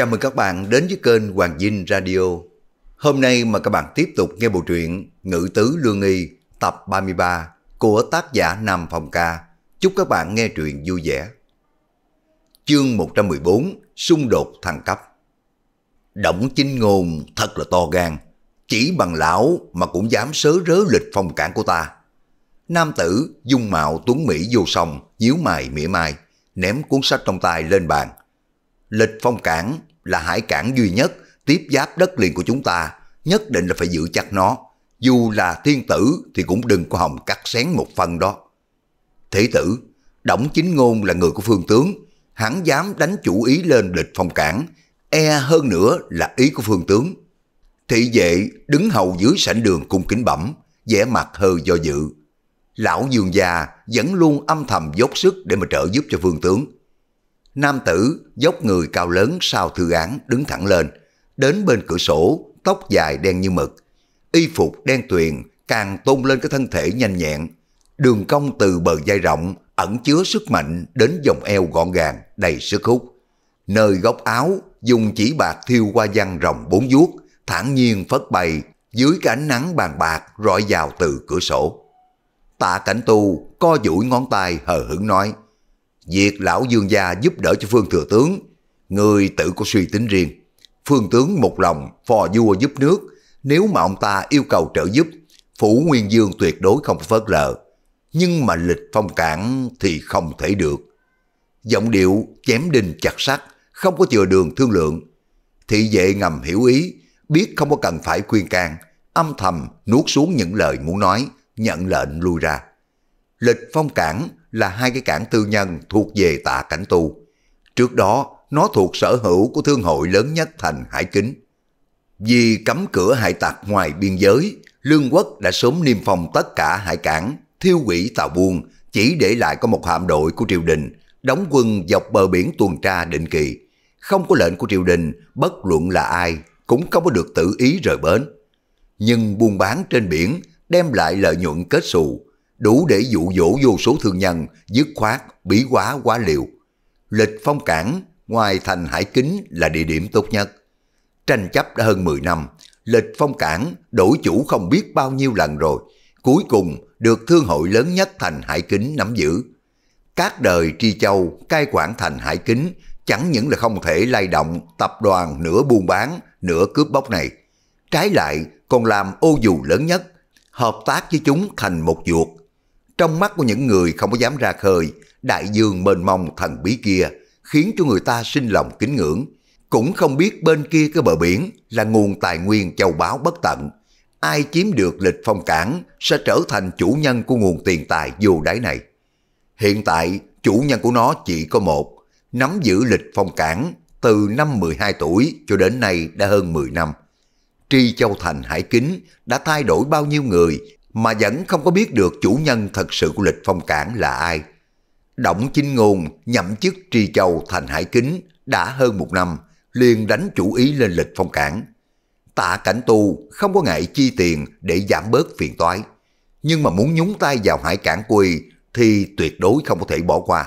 Chào mừng các bạn đến với kênh Hoàng Dinh Radio. Hôm nay mà các bạn tiếp tục nghe bộ truyện Ngự Tứ Lương Nghi tập 33 của tác giả Nam Phong Ca. Chúc các bạn nghe truyện vui vẻ. Chương 114 Xung đột thăng cấp Động chinh ngôn thật là to gan, chỉ bằng lão mà cũng dám sớ rớ lịch phong cản của ta. Nam tử dung mạo tuấn Mỹ vô song, nhíu mày mỉa mai, ném cuốn sách trong tay lên bàn lịch phong cản là hải cảng duy nhất tiếp giáp đất liền của chúng ta, nhất định là phải giữ chặt nó. Dù là thiên tử thì cũng đừng có hòng cắt xén một phần đó. Thế tử, Đổng Chính Ngôn là người của phương tướng, hắn dám đánh chủ ý lên địch phòng cảng, e hơn nữa là ý của phương tướng. Thị vệ đứng hầu dưới sảnh đường cung kính bẩm, vẻ mặt hơi do dự. Lão dường già vẫn luôn âm thầm dốc sức để mà trợ giúp cho phương tướng Nam tử dốc người cao lớn sau thư án đứng thẳng lên, đến bên cửa sổ, tóc dài đen như mực. Y phục đen tuyền càng tôn lên cái thân thể nhanh nhẹn. Đường cong từ bờ vai rộng ẩn chứa sức mạnh đến vòng eo gọn gàng, đầy sức hút. Nơi góc áo dùng chỉ bạc thiêu qua văn rồng bốn vuốt, thản nhiên phất bay dưới cái ánh nắng bàn bạc rọi vào từ cửa sổ. Tạ cảnh tu co duỗi ngón tay hờ hững nói – Việc lão dương gia giúp đỡ cho phương thừa tướng, người tự có suy tính riêng. Phương tướng một lòng phò vua giúp nước, nếu mà ông ta yêu cầu trợ giúp, phủ nguyên dương tuyệt đối không phớt lờ. Nhưng mà lịch phong cản thì không thể được. Giọng điệu chém đinh chặt sắt, không có chừa đường thương lượng. Thị vệ ngầm hiểu ý, biết không có cần phải khuyên can, âm thầm nuốt xuống những lời muốn nói, nhận lệnh lui ra. Lịch phong cản là hai cái cảng tư nhân thuộc về tạ cảnh tu. Trước đó, nó thuộc sở hữu của thương hội lớn nhất thành Hải Kính. Vì cấm cửa hải tặc ngoài biên giới, Lương Quốc đã sớm niêm phong tất cả hải cảng, thiêu quỷ tàu buôn, chỉ để lại có một hạm đội của triều đình, đóng quân dọc bờ biển tuần tra định kỳ. Không có lệnh của triều đình, bất luận là ai, cũng không có được tự ý rời bến. Nhưng buôn bán trên biển đem lại lợi nhuận kết xù, đủ để dụ dỗ vô số thương nhân, dứt khoát, bí quá quá liều. Lịch phong cảng ngoài thành Hải Kính là địa điểm tốt nhất. Tranh chấp đã hơn 10 năm, lịch phong cảng đổi chủ không biết bao nhiêu lần rồi, cuối cùng được thương hội lớn nhất thành Hải Kính nắm giữ. Các đời Tri Châu cai quản thành Hải Kính chẳng những là không thể lay động tập đoàn nửa buôn bán, nửa cướp bóc này. Trái lại còn làm ô dù lớn nhất, hợp tác với chúng thành một chuột trong mắt của những người không có dám ra khơi, đại dương mênh mông thần bí kia khiến cho người ta sinh lòng kính ngưỡng. Cũng không biết bên kia cái bờ biển là nguồn tài nguyên châu báu bất tận. Ai chiếm được lịch phong cảng sẽ trở thành chủ nhân của nguồn tiền tài vô đáy này. Hiện tại, chủ nhân của nó chỉ có một, nắm giữ lịch phong cảng từ năm 12 tuổi cho đến nay đã hơn 10 năm. Tri Châu Thành Hải Kính đã thay đổi bao nhiêu người mà vẫn không có biết được chủ nhân thật sự của lịch phong cảng là ai. Động chinh ngôn nhậm chức tri châu thành hải kính đã hơn một năm, liền đánh chủ ý lên lịch phong cảng. Tạ cảnh tu không có ngại chi tiền để giảm bớt phiền toái, nhưng mà muốn nhúng tay vào hải cảng quy thì tuyệt đối không có thể bỏ qua.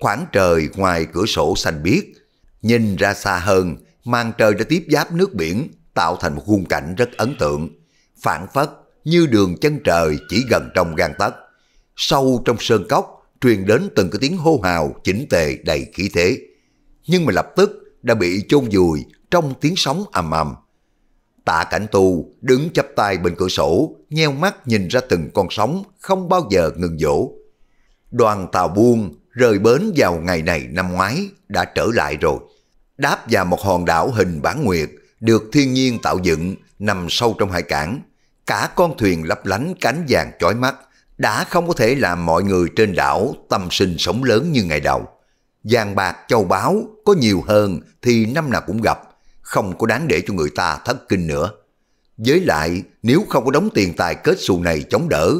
Khoảng trời ngoài cửa sổ xanh biếc, nhìn ra xa hơn, màn trời đã tiếp giáp nước biển tạo thành một khung cảnh rất ấn tượng, phản phất như đường chân trời chỉ gần trong gan tấc. Sâu trong sơn cốc truyền đến từng cái tiếng hô hào chỉnh tề đầy khí thế. Nhưng mà lập tức đã bị chôn vùi trong tiếng sóng ầm ầm. Tạ cảnh tu đứng chắp tay bên cửa sổ, nheo mắt nhìn ra từng con sóng không bao giờ ngừng dỗ. Đoàn tàu buông rời bến vào ngày này năm ngoái đã trở lại rồi. Đáp vào một hòn đảo hình bán nguyệt được thiên nhiên tạo dựng nằm sâu trong hải cảng, Cả con thuyền lấp lánh cánh vàng chói mắt đã không có thể làm mọi người trên đảo tâm sinh sống lớn như ngày đầu. Vàng bạc châu báu có nhiều hơn thì năm nào cũng gặp, không có đáng để cho người ta thất kinh nữa. Với lại, nếu không có đóng tiền tài kết xù này chống đỡ,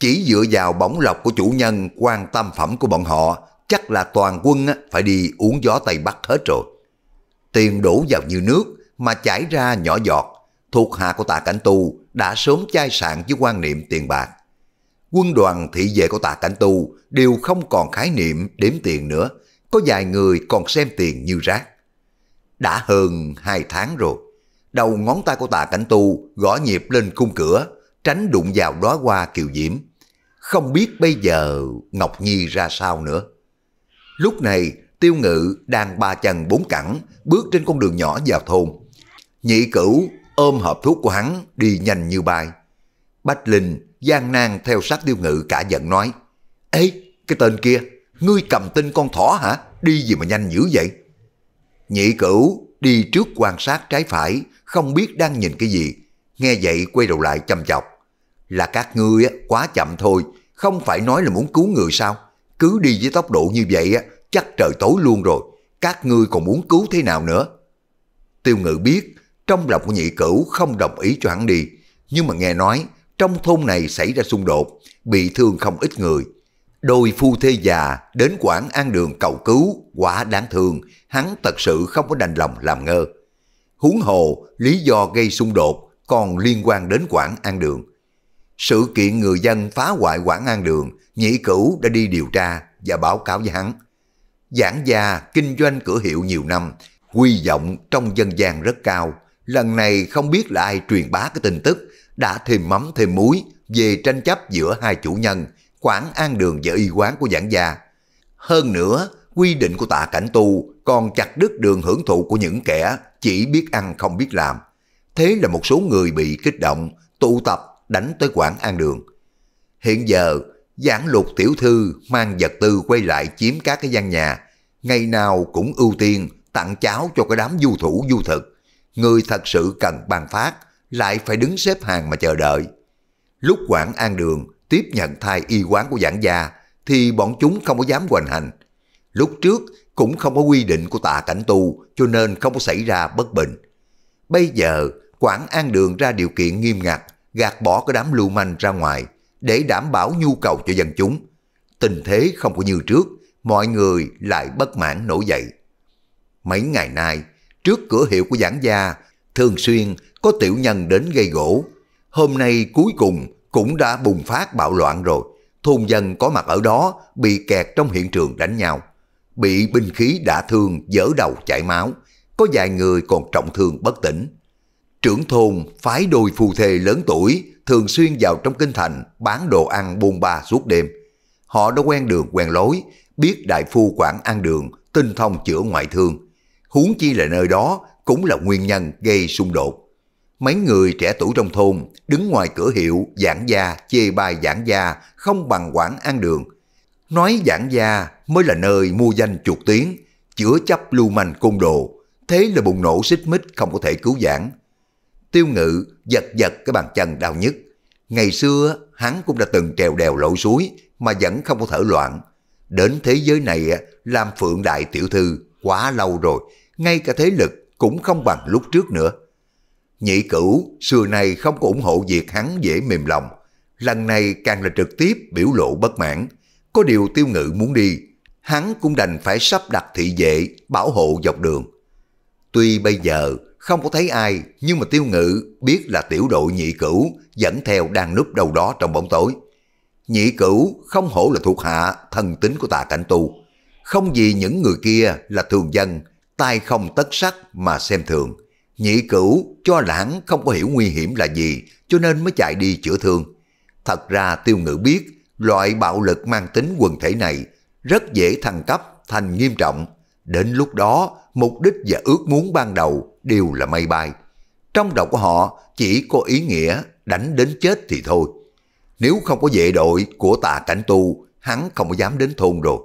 chỉ dựa vào bóng lọc của chủ nhân quan tâm phẩm của bọn họ, chắc là toàn quân phải đi uống gió Tây Bắc hết rồi. Tiền đổ vào như nước mà chảy ra nhỏ giọt, thuộc hạ của tạ cảnh tu đã sớm chai sạn với quan niệm tiền bạc. Quân đoàn thị vệ của Tạ Cảnh Tu đều không còn khái niệm đếm tiền nữa, có vài người còn xem tiền như rác. Đã hơn hai tháng rồi, đầu ngón tay của Tạ Cảnh Tu gõ nhịp lên khung cửa, tránh đụng vào đóa hoa kiều diễm. Không biết bây giờ Ngọc Nhi ra sao nữa. Lúc này, Tiêu Ngự đang ba chân bốn cẳng bước trên con đường nhỏ vào thôn. Nhị cửu ôm hộp thuốc của hắn đi nhanh như bay. Bách Linh gian nan theo sát tiêu ngự cả giận nói, Ê, cái tên kia, ngươi cầm tin con thỏ hả? Đi gì mà nhanh dữ vậy? Nhị cửu đi trước quan sát trái phải, không biết đang nhìn cái gì. Nghe vậy quay đầu lại chăm chọc. Là các ngươi quá chậm thôi, không phải nói là muốn cứu người sao? Cứ đi với tốc độ như vậy á, chắc trời tối luôn rồi. Các ngươi còn muốn cứu thế nào nữa? Tiêu ngự biết trong lòng của nhị cửu không đồng ý cho hắn đi, nhưng mà nghe nói trong thôn này xảy ra xung đột, bị thương không ít người. Đôi phu thê già đến quảng an đường cầu cứu, quả đáng thương, hắn thật sự không có đành lòng làm ngơ. Huống hồ, lý do gây xung đột còn liên quan đến quảng an đường. Sự kiện người dân phá hoại quảng an đường, nhị cửu đã đi điều tra và báo cáo với hắn. Giảng gia kinh doanh cửa hiệu nhiều năm, quy vọng trong dân gian rất cao, Lần này không biết là ai truyền bá cái tin tức, đã thêm mắm thêm muối về tranh chấp giữa hai chủ nhân, Quảng An Đường và y quán của giảng gia. Hơn nữa, quy định của tạ cảnh tu còn chặt đứt đường hưởng thụ của những kẻ chỉ biết ăn không biết làm. Thế là một số người bị kích động, tụ tập đánh tới Quảng An Đường. Hiện giờ, giảng lục tiểu thư mang vật tư quay lại chiếm các cái gian nhà, ngày nào cũng ưu tiên tặng cháo cho cái đám du thủ du thực người thật sự cần ban phát, lại phải đứng xếp hàng mà chờ đợi. Lúc quản an đường tiếp nhận thai y quán của giảng gia, thì bọn chúng không có dám hoành hành. Lúc trước cũng không có quy định của tạ cảnh tu, cho nên không có xảy ra bất bình. Bây giờ, quản an đường ra điều kiện nghiêm ngặt, gạt bỏ cái đám lưu manh ra ngoài, để đảm bảo nhu cầu cho dân chúng. Tình thế không có như trước, mọi người lại bất mãn nổi dậy. Mấy ngày nay, Trước cửa hiệu của giảng gia, thường xuyên có tiểu nhân đến gây gỗ. Hôm nay cuối cùng cũng đã bùng phát bạo loạn rồi. Thôn dân có mặt ở đó bị kẹt trong hiện trường đánh nhau. Bị binh khí đã thương dở đầu chảy máu. Có vài người còn trọng thương bất tỉnh. Trưởng thôn phái đôi phù thề lớn tuổi thường xuyên vào trong kinh thành bán đồ ăn buôn ba suốt đêm. Họ đã quen đường quen lối, biết đại phu quản an đường, tinh thông chữa ngoại thương, huống chi là nơi đó cũng là nguyên nhân gây xung đột. Mấy người trẻ tuổi trong thôn đứng ngoài cửa hiệu giảng gia chê bai giảng gia không bằng quản an đường. Nói giảng gia mới là nơi mua danh chuột tiếng, chữa chấp lưu manh côn đồ, thế là bùng nổ xích mích không có thể cứu giảng. Tiêu ngự giật giật cái bàn chân đau nhất Ngày xưa hắn cũng đã từng trèo đèo lội suối mà vẫn không có thở loạn. Đến thế giới này làm phượng đại tiểu thư quá lâu rồi, ngay cả thế lực cũng không bằng lúc trước nữa. Nhị cửu xưa nay không có ủng hộ việc hắn dễ mềm lòng, lần này càng là trực tiếp biểu lộ bất mãn. Có điều tiêu ngự muốn đi, hắn cũng đành phải sắp đặt thị vệ bảo hộ dọc đường. Tuy bây giờ không có thấy ai, nhưng mà tiêu ngự biết là tiểu đội nhị cửu dẫn theo đang núp đầu đó trong bóng tối. Nhị cửu không hổ là thuộc hạ thần tính của tà cảnh tu. Không vì những người kia là thường dân tay không tất sắc mà xem thường. Nhị cửu cho lãng không có hiểu nguy hiểm là gì cho nên mới chạy đi chữa thương. Thật ra tiêu ngữ biết loại bạo lực mang tính quần thể này rất dễ thăng cấp thành nghiêm trọng. Đến lúc đó mục đích và ước muốn ban đầu đều là mây bay. Trong đầu của họ chỉ có ý nghĩa đánh đến chết thì thôi. Nếu không có vệ đội của tà cảnh tu hắn không có dám đến thôn rồi.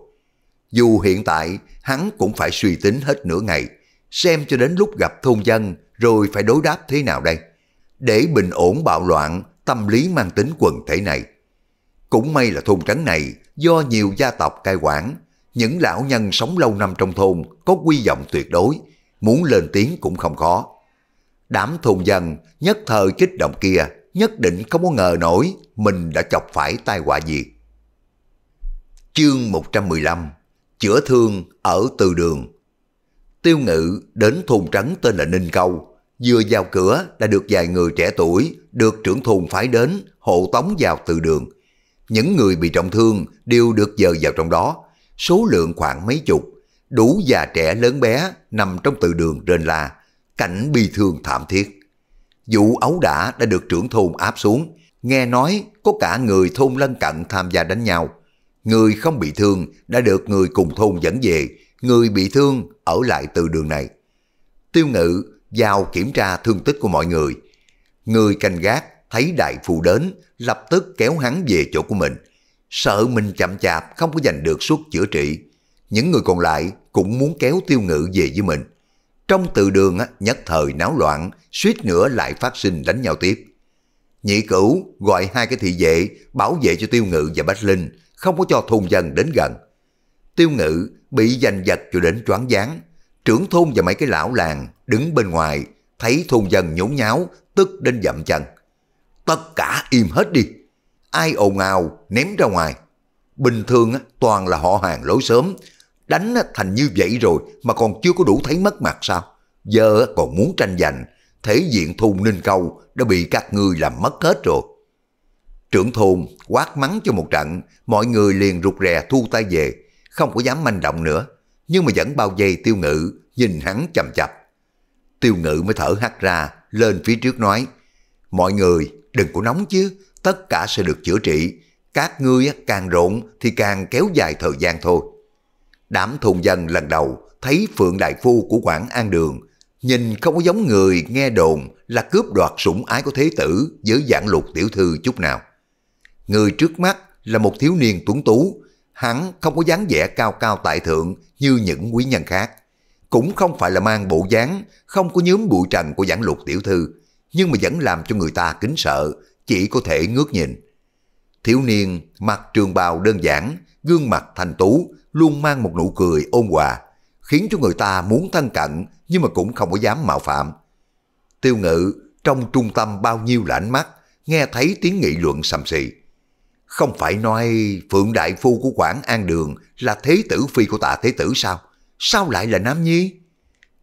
Dù hiện tại hắn cũng phải suy tính hết nửa ngày, xem cho đến lúc gặp thôn dân rồi phải đối đáp thế nào đây. Để bình ổn bạo loạn tâm lý mang tính quần thể này. Cũng may là thôn trắng này do nhiều gia tộc cai quản, những lão nhân sống lâu năm trong thôn có quy vọng tuyệt đối, muốn lên tiếng cũng không khó. Đám thôn dân nhất thời kích động kia nhất định không có ngờ nổi mình đã chọc phải tai họa gì. Chương 115 chữa thương ở từ đường. Tiêu ngự đến thôn trắng tên là Ninh Câu, vừa vào cửa đã được vài người trẻ tuổi, được trưởng thôn phái đến, hộ tống vào từ đường. Những người bị trọng thương đều được dời vào trong đó, số lượng khoảng mấy chục, đủ già trẻ lớn bé nằm trong từ đường rên la, cảnh bi thương thảm thiết. Vụ ấu đả đã được trưởng thôn áp xuống, nghe nói có cả người thôn lân cận tham gia đánh nhau. Người không bị thương đã được người cùng thôn dẫn về, người bị thương ở lại từ đường này. Tiêu ngự vào kiểm tra thương tích của mọi người. Người canh gác thấy đại phu đến, lập tức kéo hắn về chỗ của mình. Sợ mình chậm chạp không có giành được suất chữa trị. Những người còn lại cũng muốn kéo tiêu ngự về với mình. Trong từ đường nhất thời náo loạn, suýt nữa lại phát sinh đánh nhau tiếp. Nhị cửu gọi hai cái thị vệ bảo vệ cho tiêu ngự và bách linh, không có cho thôn dân đến gần. Tiêu ngự bị giành giật cho đến choáng váng trưởng thôn và mấy cái lão làng đứng bên ngoài, thấy thôn dân nhốn nháo, tức đến dậm chân. Tất cả im hết đi, ai ồn ào ném ra ngoài. Bình thường toàn là họ hàng lối sớm, đánh thành như vậy rồi mà còn chưa có đủ thấy mất mặt sao? Giờ còn muốn tranh giành, thể diện thôn Ninh Câu đã bị các ngươi làm mất hết rồi. Trưởng thôn quát mắng cho một trận, mọi người liền rụt rè thu tay về, không có dám manh động nữa, nhưng mà vẫn bao vây tiêu ngự, nhìn hắn chầm chập. Tiêu ngự mới thở hắt ra, lên phía trước nói, mọi người đừng có nóng chứ, tất cả sẽ được chữa trị, các ngươi càng rộn thì càng kéo dài thời gian thôi. Đám thôn dân lần đầu thấy Phượng Đại Phu của Quảng An Đường nhìn không có giống người nghe đồn là cướp đoạt sủng ái của thế tử với dạng lục tiểu thư chút nào. Người trước mắt là một thiếu niên tuấn tú, hắn không có dáng vẻ cao cao tại thượng như những quý nhân khác. Cũng không phải là mang bộ dáng, không có nhớm bụi trần của giảng lục tiểu thư, nhưng mà vẫn làm cho người ta kính sợ, chỉ có thể ngước nhìn. Thiếu niên mặc trường bào đơn giản, gương mặt thành tú, luôn mang một nụ cười ôn hòa, khiến cho người ta muốn thân cận nhưng mà cũng không có dám mạo phạm. Tiêu ngự trong trung tâm bao nhiêu là ánh mắt, nghe thấy tiếng nghị luận sầm xì. Không phải nói Phượng Đại Phu của Quảng An Đường là thế tử phi của tạ thế tử sao? Sao lại là Nam Nhi?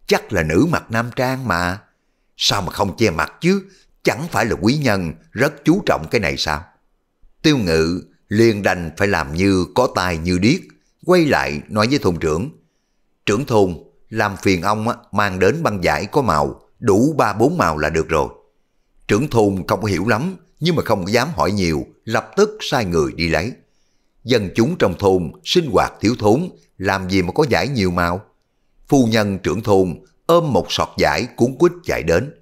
Chắc là nữ mặt nam trang mà. Sao mà không che mặt chứ? Chẳng phải là quý nhân rất chú trọng cái này sao? Tiêu ngự liền đành phải làm như có tài như điếc, quay lại nói với thôn trưởng. Trưởng thôn, làm phiền ông mang đến băng giải có màu, đủ ba bốn màu là được rồi. Trưởng thôn không hiểu lắm, nhưng mà không dám hỏi nhiều, lập tức sai người đi lấy. Dân chúng trong thôn sinh hoạt thiếu thốn, làm gì mà có giải nhiều màu. Phu nhân trưởng thôn ôm một sọt giải cuốn quýt chạy đến.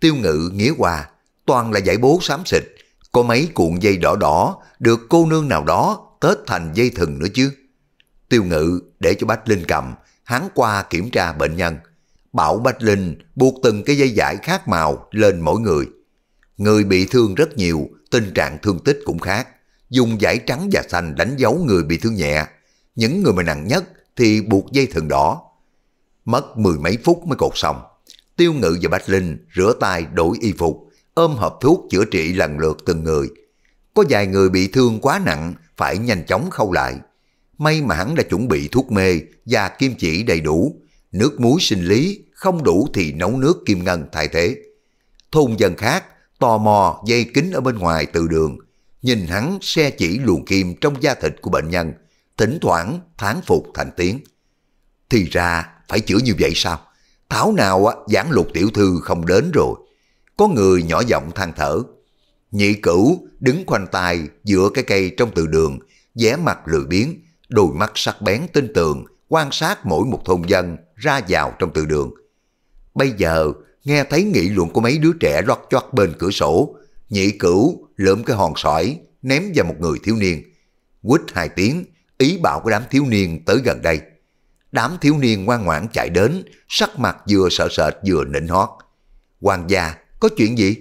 Tiêu ngự nghĩa hòa, toàn là giải bố xám xịt, có mấy cuộn dây đỏ đỏ được cô nương nào đó tết thành dây thừng nữa chứ. Tiêu ngự để cho Bách Linh cầm, hắn qua kiểm tra bệnh nhân. Bảo Bách Linh buộc từng cái dây giải khác màu lên mỗi người. Người bị thương rất nhiều, tình trạng thương tích cũng khác. Dùng giải trắng và xanh đánh dấu người bị thương nhẹ. Những người mà nặng nhất thì buộc dây thừng đỏ. Mất mười mấy phút mới cột xong. Tiêu ngự và Bách Linh rửa tay đổi y phục, ôm hộp thuốc chữa trị lần lượt từng người. Có vài người bị thương quá nặng, phải nhanh chóng khâu lại. May mà hắn đã chuẩn bị thuốc mê và kim chỉ đầy đủ. Nước muối sinh lý, không đủ thì nấu nước kim ngân thay thế. Thôn dân khác tò mò dây kính ở bên ngoài từ đường, nhìn hắn xe chỉ luồng kim trong da thịt của bệnh nhân, thỉnh thoảng thán phục thành tiếng. Thì ra phải chữa như vậy sao? Thảo nào á, giảng lục tiểu thư không đến rồi. Có người nhỏ giọng than thở. Nhị cửu đứng khoanh tay giữa cái cây trong từ đường, vẻ mặt lười biếng, đôi mắt sắc bén tin tường, quan sát mỗi một thôn dân ra vào trong từ đường. Bây giờ nghe thấy nghị luận của mấy đứa trẻ rót choắt bên cửa sổ, nhị cửu lượm cái hòn sỏi ném vào một người thiếu niên. Quýt hai tiếng, ý bảo cái đám thiếu niên tới gần đây. Đám thiếu niên ngoan ngoãn chạy đến, sắc mặt vừa sợ sệt vừa nịnh hót. Hoàng gia, có chuyện gì?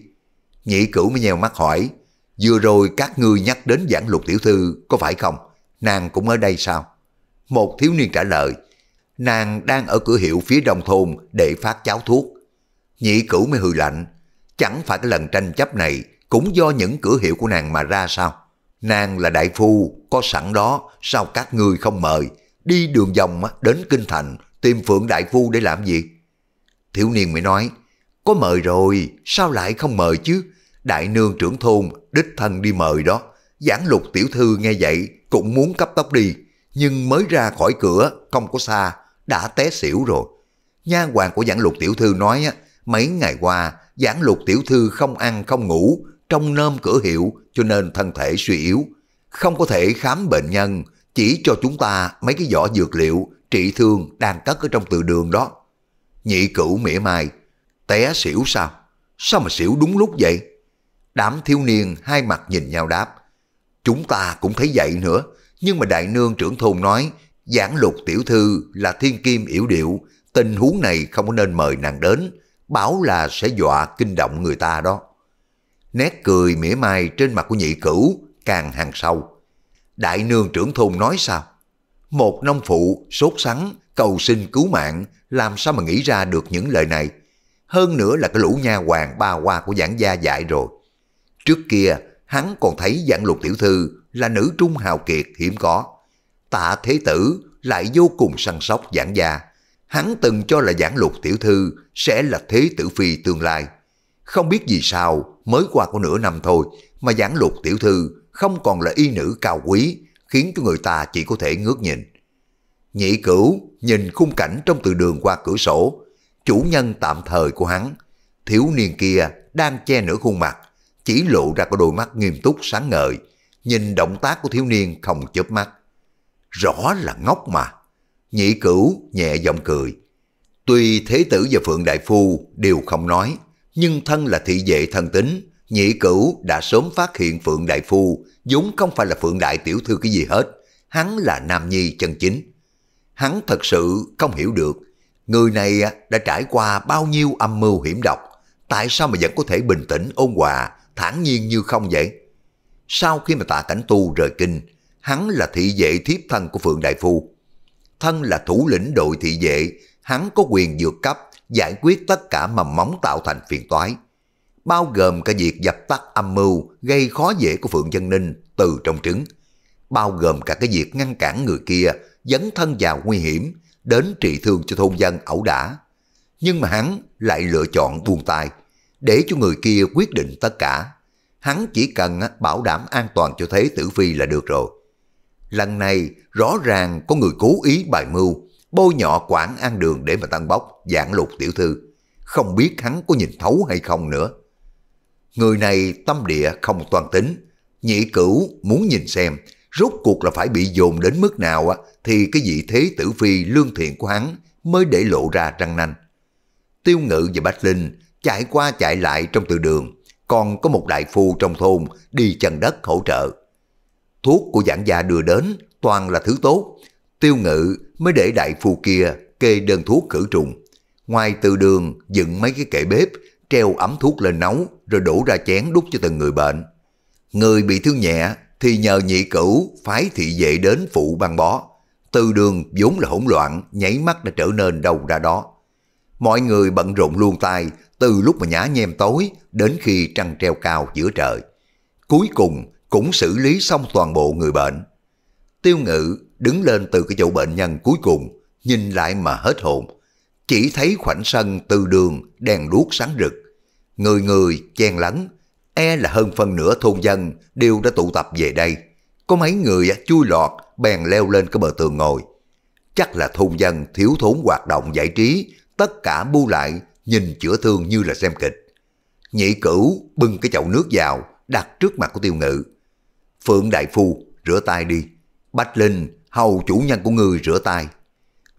Nhị cửu mới nheo mắt hỏi, vừa rồi các ngươi nhắc đến giảng lục tiểu thư, có phải không? Nàng cũng ở đây sao? Một thiếu niên trả lời, nàng đang ở cửa hiệu phía đồng thôn để phát cháo thuốc. Nhị cửu mới hừ lạnh. Chẳng phải cái lần tranh chấp này cũng do những cửa hiệu của nàng mà ra sao? Nàng là đại phu, có sẵn đó, sao các người không mời? Đi đường vòng đến Kinh Thành, tìm Phượng Đại Phu để làm gì? Thiếu niên mới nói, có mời rồi, sao lại không mời chứ? Đại nương trưởng thôn, đích thân đi mời đó. Giảng lục tiểu thư nghe vậy, cũng muốn cấp tóc đi, nhưng mới ra khỏi cửa, không có xa, đã té xỉu rồi. Nha hoàng của giảng lục tiểu thư nói á. Mấy ngày qua, giảng lục tiểu thư không ăn không ngủ, trong nơm cửa hiệu cho nên thân thể suy yếu. Không có thể khám bệnh nhân, chỉ cho chúng ta mấy cái vỏ dược liệu trị thương đang cất ở trong từ đường đó. Nhị cửu mỉa mai, té xỉu sao? Sao mà xỉu đúng lúc vậy? Đám thiếu niên hai mặt nhìn nhau đáp. Chúng ta cũng thấy vậy nữa, nhưng mà đại nương trưởng thôn nói giảng lục tiểu thư là thiên kim yểu điệu, tình huống này không có nên mời nàng đến, bảo là sẽ dọa kinh động người ta đó. Nét cười mỉa mai trên mặt của nhị cửu càng hàng sâu. Đại nương trưởng thôn nói sao? Một nông phụ sốt sắng, cầu xin cứu mạng, làm sao mà nghĩ ra được những lời này? Hơn nữa là cái lũ nha hoàng ba hoa của giảng gia dạy rồi. Trước kia, hắn còn thấy giảng lục tiểu thư là nữ trung hào kiệt hiếm có. Tạ thế tử lại vô cùng săn sóc giảng gia Hắn từng cho là giảng lục tiểu thư sẽ là thế tử phi tương lai. Không biết vì sao, mới qua có nửa năm thôi mà giảng lục tiểu thư không còn là y nữ cao quý, khiến cho người ta chỉ có thể ngước nhìn. Nhị cửu nhìn khung cảnh trong từ đường qua cửa sổ, chủ nhân tạm thời của hắn, thiếu niên kia đang che nửa khuôn mặt, chỉ lộ ra có đôi mắt nghiêm túc sáng ngời, nhìn động tác của thiếu niên không chớp mắt. Rõ là ngốc mà. Nhị cửu nhẹ giọng cười. Tuy Thế Tử và Phượng Đại Phu đều không nói, nhưng thân là thị vệ thân tính, nhị cửu đã sớm phát hiện Phượng Đại Phu vốn không phải là Phượng Đại Tiểu Thư cái gì hết, hắn là Nam Nhi chân chính. Hắn thật sự không hiểu được, người này đã trải qua bao nhiêu âm mưu hiểm độc, tại sao mà vẫn có thể bình tĩnh ôn hòa, thản nhiên như không vậy? Sau khi mà tạ cảnh tu rời kinh, hắn là thị vệ thiếp thân của Phượng Đại Phu, thân là thủ lĩnh đội thị vệ, hắn có quyền dược cấp giải quyết tất cả mầm móng tạo thành phiền toái. Bao gồm cả việc dập tắt âm mưu gây khó dễ của Phượng Dân Ninh từ trong trứng. Bao gồm cả cái việc ngăn cản người kia dấn thân vào nguy hiểm đến trị thương cho thôn dân ẩu đả. Nhưng mà hắn lại lựa chọn buông tay để cho người kia quyết định tất cả. Hắn chỉ cần bảo đảm an toàn cho thế tử phi là được rồi. Lần này rõ ràng có người cố ý bài mưu, bôi nhọ quản an đường để mà tăng bốc, dạng lục tiểu thư. Không biết hắn có nhìn thấu hay không nữa. Người này tâm địa không toàn tính, nhị cửu muốn nhìn xem rốt cuộc là phải bị dồn đến mức nào á thì cái vị thế tử phi lương thiện của hắn mới để lộ ra răng nanh. Tiêu ngự và Bách Linh chạy qua chạy lại trong từ đường, còn có một đại phu trong thôn đi chân đất hỗ trợ. Thuốc của giảng gia đưa đến toàn là thứ tốt. Tiêu ngự mới để đại phu kia kê đơn thuốc khử trùng. Ngoài từ đường dựng mấy cái kệ bếp, treo ấm thuốc lên nấu rồi đổ ra chén đút cho từng người bệnh. Người bị thương nhẹ thì nhờ nhị cửu phái thị vệ đến phụ băng bó. Từ đường vốn là hỗn loạn, nháy mắt đã trở nên đầu ra đó. Mọi người bận rộn luôn tay từ lúc mà nhá nhem tối đến khi trăng treo cao giữa trời. Cuối cùng cũng xử lý xong toàn bộ người bệnh. Tiêu ngự đứng lên từ cái chỗ bệnh nhân cuối cùng, nhìn lại mà hết hồn. Chỉ thấy khoảnh sân từ đường đèn đuốc sáng rực. Người người chen lấn, e là hơn phân nửa thôn dân đều đã tụ tập về đây. Có mấy người chui lọt bèn leo lên cái bờ tường ngồi. Chắc là thôn dân thiếu thốn hoạt động giải trí, tất cả bu lại nhìn chữa thương như là xem kịch. Nhị cửu bưng cái chậu nước vào đặt trước mặt của tiêu ngự Phượng Đại Phu, rửa tay đi. Bạch Linh, hầu chủ nhân của người rửa tay.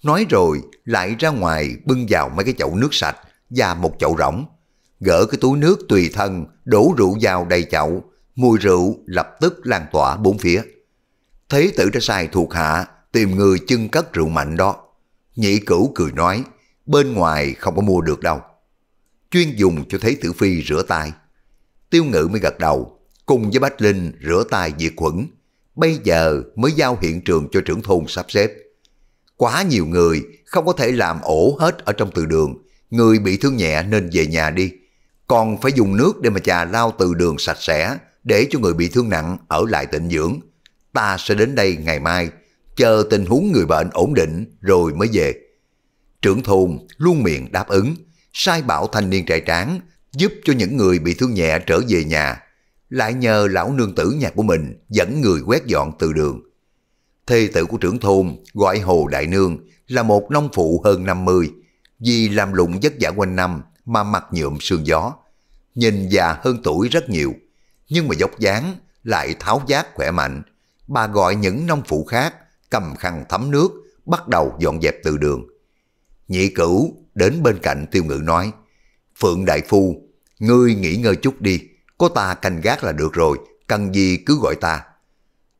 Nói rồi, lại ra ngoài bưng vào mấy cái chậu nước sạch và một chậu rỗng. Gỡ cái túi nước tùy thân, đổ rượu vào đầy chậu. Mùi rượu lập tức lan tỏa bốn phía. Thế tử đã sai thuộc hạ, tìm người chưng cất rượu mạnh đó. Nhị cửu cười nói, bên ngoài không có mua được đâu. Chuyên dùng cho Thế tử Phi rửa tay. Tiêu ngự mới gật đầu, cùng với Bách Linh rửa tay diệt khuẩn, bây giờ mới giao hiện trường cho trưởng thôn sắp xếp. Quá nhiều người không có thể làm ổ hết ở trong từ đường, người bị thương nhẹ nên về nhà đi. Còn phải dùng nước để mà chà lao từ đường sạch sẽ, để cho người bị thương nặng ở lại tịnh dưỡng. Ta sẽ đến đây ngày mai, chờ tình huống người bệnh ổn định rồi mới về. Trưởng thôn luôn miệng đáp ứng, sai bảo thanh niên trại tráng, giúp cho những người bị thương nhẹ trở về nhà lại nhờ lão nương tử nhà của mình dẫn người quét dọn từ đường. Thê tử của trưởng thôn gọi Hồ Đại Nương là một nông phụ hơn 50, vì làm lụng vất vả quanh năm mà mặt nhuộm sương gió. Nhìn già hơn tuổi rất nhiều, nhưng mà dốc dáng lại tháo giác khỏe mạnh. Bà gọi những nông phụ khác cầm khăn thấm nước bắt đầu dọn dẹp từ đường. Nhị cửu đến bên cạnh tiêu ngự nói, Phượng Đại Phu, ngươi nghỉ ngơi chút đi, có ta canh gác là được rồi, cần gì cứ gọi ta.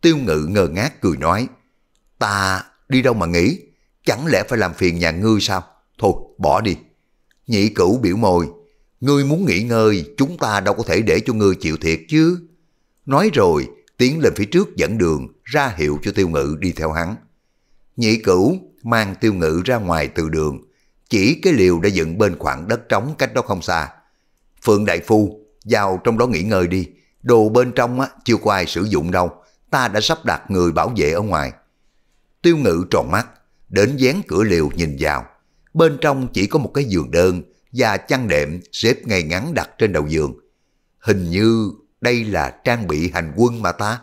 Tiêu ngự ngơ ngác cười nói, ta đi đâu mà nghỉ, chẳng lẽ phải làm phiền nhà ngươi sao? Thôi, bỏ đi. Nhị cửu biểu mồi, ngươi muốn nghỉ ngơi, chúng ta đâu có thể để cho ngươi chịu thiệt chứ. Nói rồi, tiến lên phía trước dẫn đường, ra hiệu cho tiêu ngự đi theo hắn. Nhị cửu mang tiêu ngự ra ngoài từ đường, chỉ cái liều đã dựng bên khoảng đất trống cách đó không xa. Phượng Đại Phu vào trong đó nghỉ ngơi đi. Đồ bên trong á, chưa có ai sử dụng đâu. Ta đã sắp đặt người bảo vệ ở ngoài. Tiêu ngự tròn mắt, đến dán cửa liều nhìn vào. Bên trong chỉ có một cái giường đơn và chăn đệm xếp ngay ngắn đặt trên đầu giường. Hình như đây là trang bị hành quân mà ta.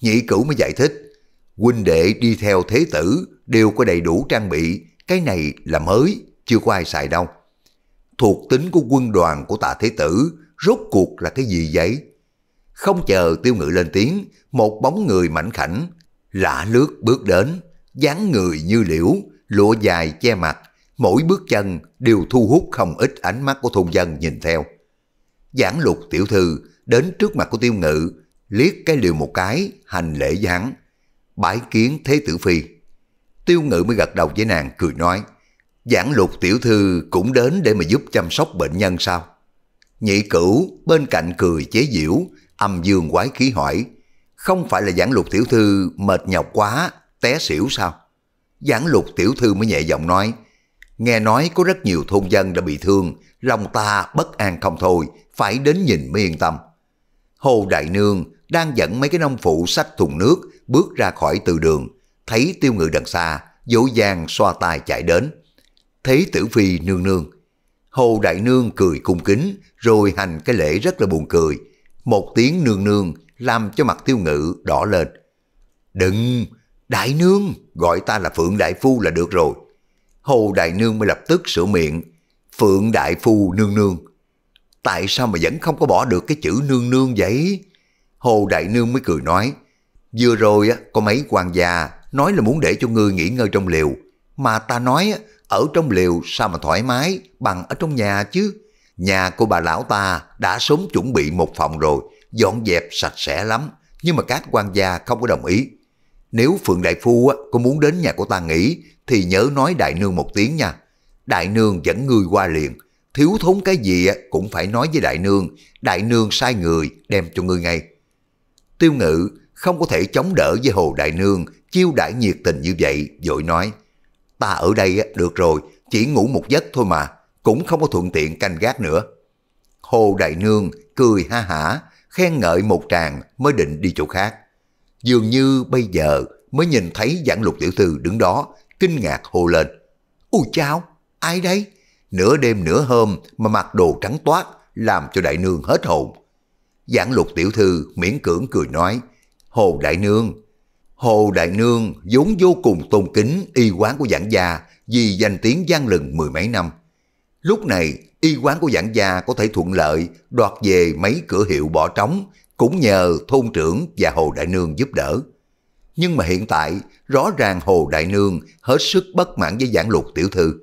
Nhị cửu mới giải thích, huynh đệ đi theo thế tử đều có đầy đủ trang bị, cái này là mới, chưa có ai xài đâu. Thuộc tính của quân đoàn của tạ thế tử rốt cuộc là cái gì vậy? Không chờ tiêu ngự lên tiếng, một bóng người mảnh khảnh, lạ lướt bước đến, dáng người như liễu, lụa dài che mặt, mỗi bước chân đều thu hút không ít ánh mắt của thôn dân nhìn theo. Giảng lục tiểu thư đến trước mặt của tiêu ngự, liếc cái liều một cái, hành lễ với hắn, bái kiến thế tử phi. Tiêu ngự mới gật đầu với nàng cười nói, giảng lục tiểu thư cũng đến để mà giúp chăm sóc bệnh nhân sao? Nhị cửu bên cạnh cười chế giễu, âm dương quái khí hỏi, không phải là giảng lục tiểu thư mệt nhọc quá, té xỉu sao? Giảng lục tiểu thư mới nhẹ giọng nói, nghe nói có rất nhiều thôn dân đã bị thương, lòng ta bất an không thôi, phải đến nhìn mới yên tâm. Hồ Đại Nương đang dẫn mấy cái nông phụ sách thùng nước bước ra khỏi từ đường, thấy tiêu ngự đằng xa, dỗ dàng xoa tay chạy đến. thấy tử phi nương nương, Hồ Đại Nương cười cung kính, rồi hành cái lễ rất là buồn cười. Một tiếng nương nương làm cho mặt tiêu ngự đỏ lên. Đừng, Đại Nương, gọi ta là Phượng Đại Phu là được rồi. Hồ Đại Nương mới lập tức sửa miệng. Phượng Đại Phu nương nương. Tại sao mà vẫn không có bỏ được cái chữ nương nương vậy? Hồ Đại Nương mới cười nói. Vừa rồi có mấy quan gia nói là muốn để cho ngươi nghỉ ngơi trong liều. Mà ta nói á ở trong liều sao mà thoải mái bằng ở trong nhà chứ. Nhà của bà lão ta đã sớm chuẩn bị một phòng rồi, dọn dẹp sạch sẽ lắm, nhưng mà các quan gia không có đồng ý. Nếu Phượng Đại Phu có muốn đến nhà của ta nghỉ thì nhớ nói Đại Nương một tiếng nha. Đại Nương dẫn người qua liền, thiếu thốn cái gì cũng phải nói với Đại Nương, Đại Nương sai người đem cho ngươi ngay. Tiêu ngự không có thể chống đỡ với Hồ Đại Nương, chiêu đãi nhiệt tình như vậy, dội nói – ta ở đây được rồi, chỉ ngủ một giấc thôi mà, cũng không có thuận tiện canh gác nữa. Hồ Đại Nương cười ha hả, khen ngợi một tràng mới định đi chỗ khác. Dường như bây giờ mới nhìn thấy giảng lục tiểu thư đứng đó, kinh ngạc hô lên. Ôi chao, ai đấy Nửa đêm nửa hôm mà mặc đồ trắng toát, làm cho đại nương hết hồn. Giảng lục tiểu thư miễn cưỡng cười nói, Hồ Đại Nương, Hồ Đại Nương vốn vô cùng tôn kính y quán của giảng gia vì danh tiếng gian lừng mười mấy năm. Lúc này, y quán của giảng gia có thể thuận lợi đoạt về mấy cửa hiệu bỏ trống cũng nhờ thôn trưởng và Hồ Đại Nương giúp đỡ. Nhưng mà hiện tại, rõ ràng Hồ Đại Nương hết sức bất mãn với giảng lục tiểu thư.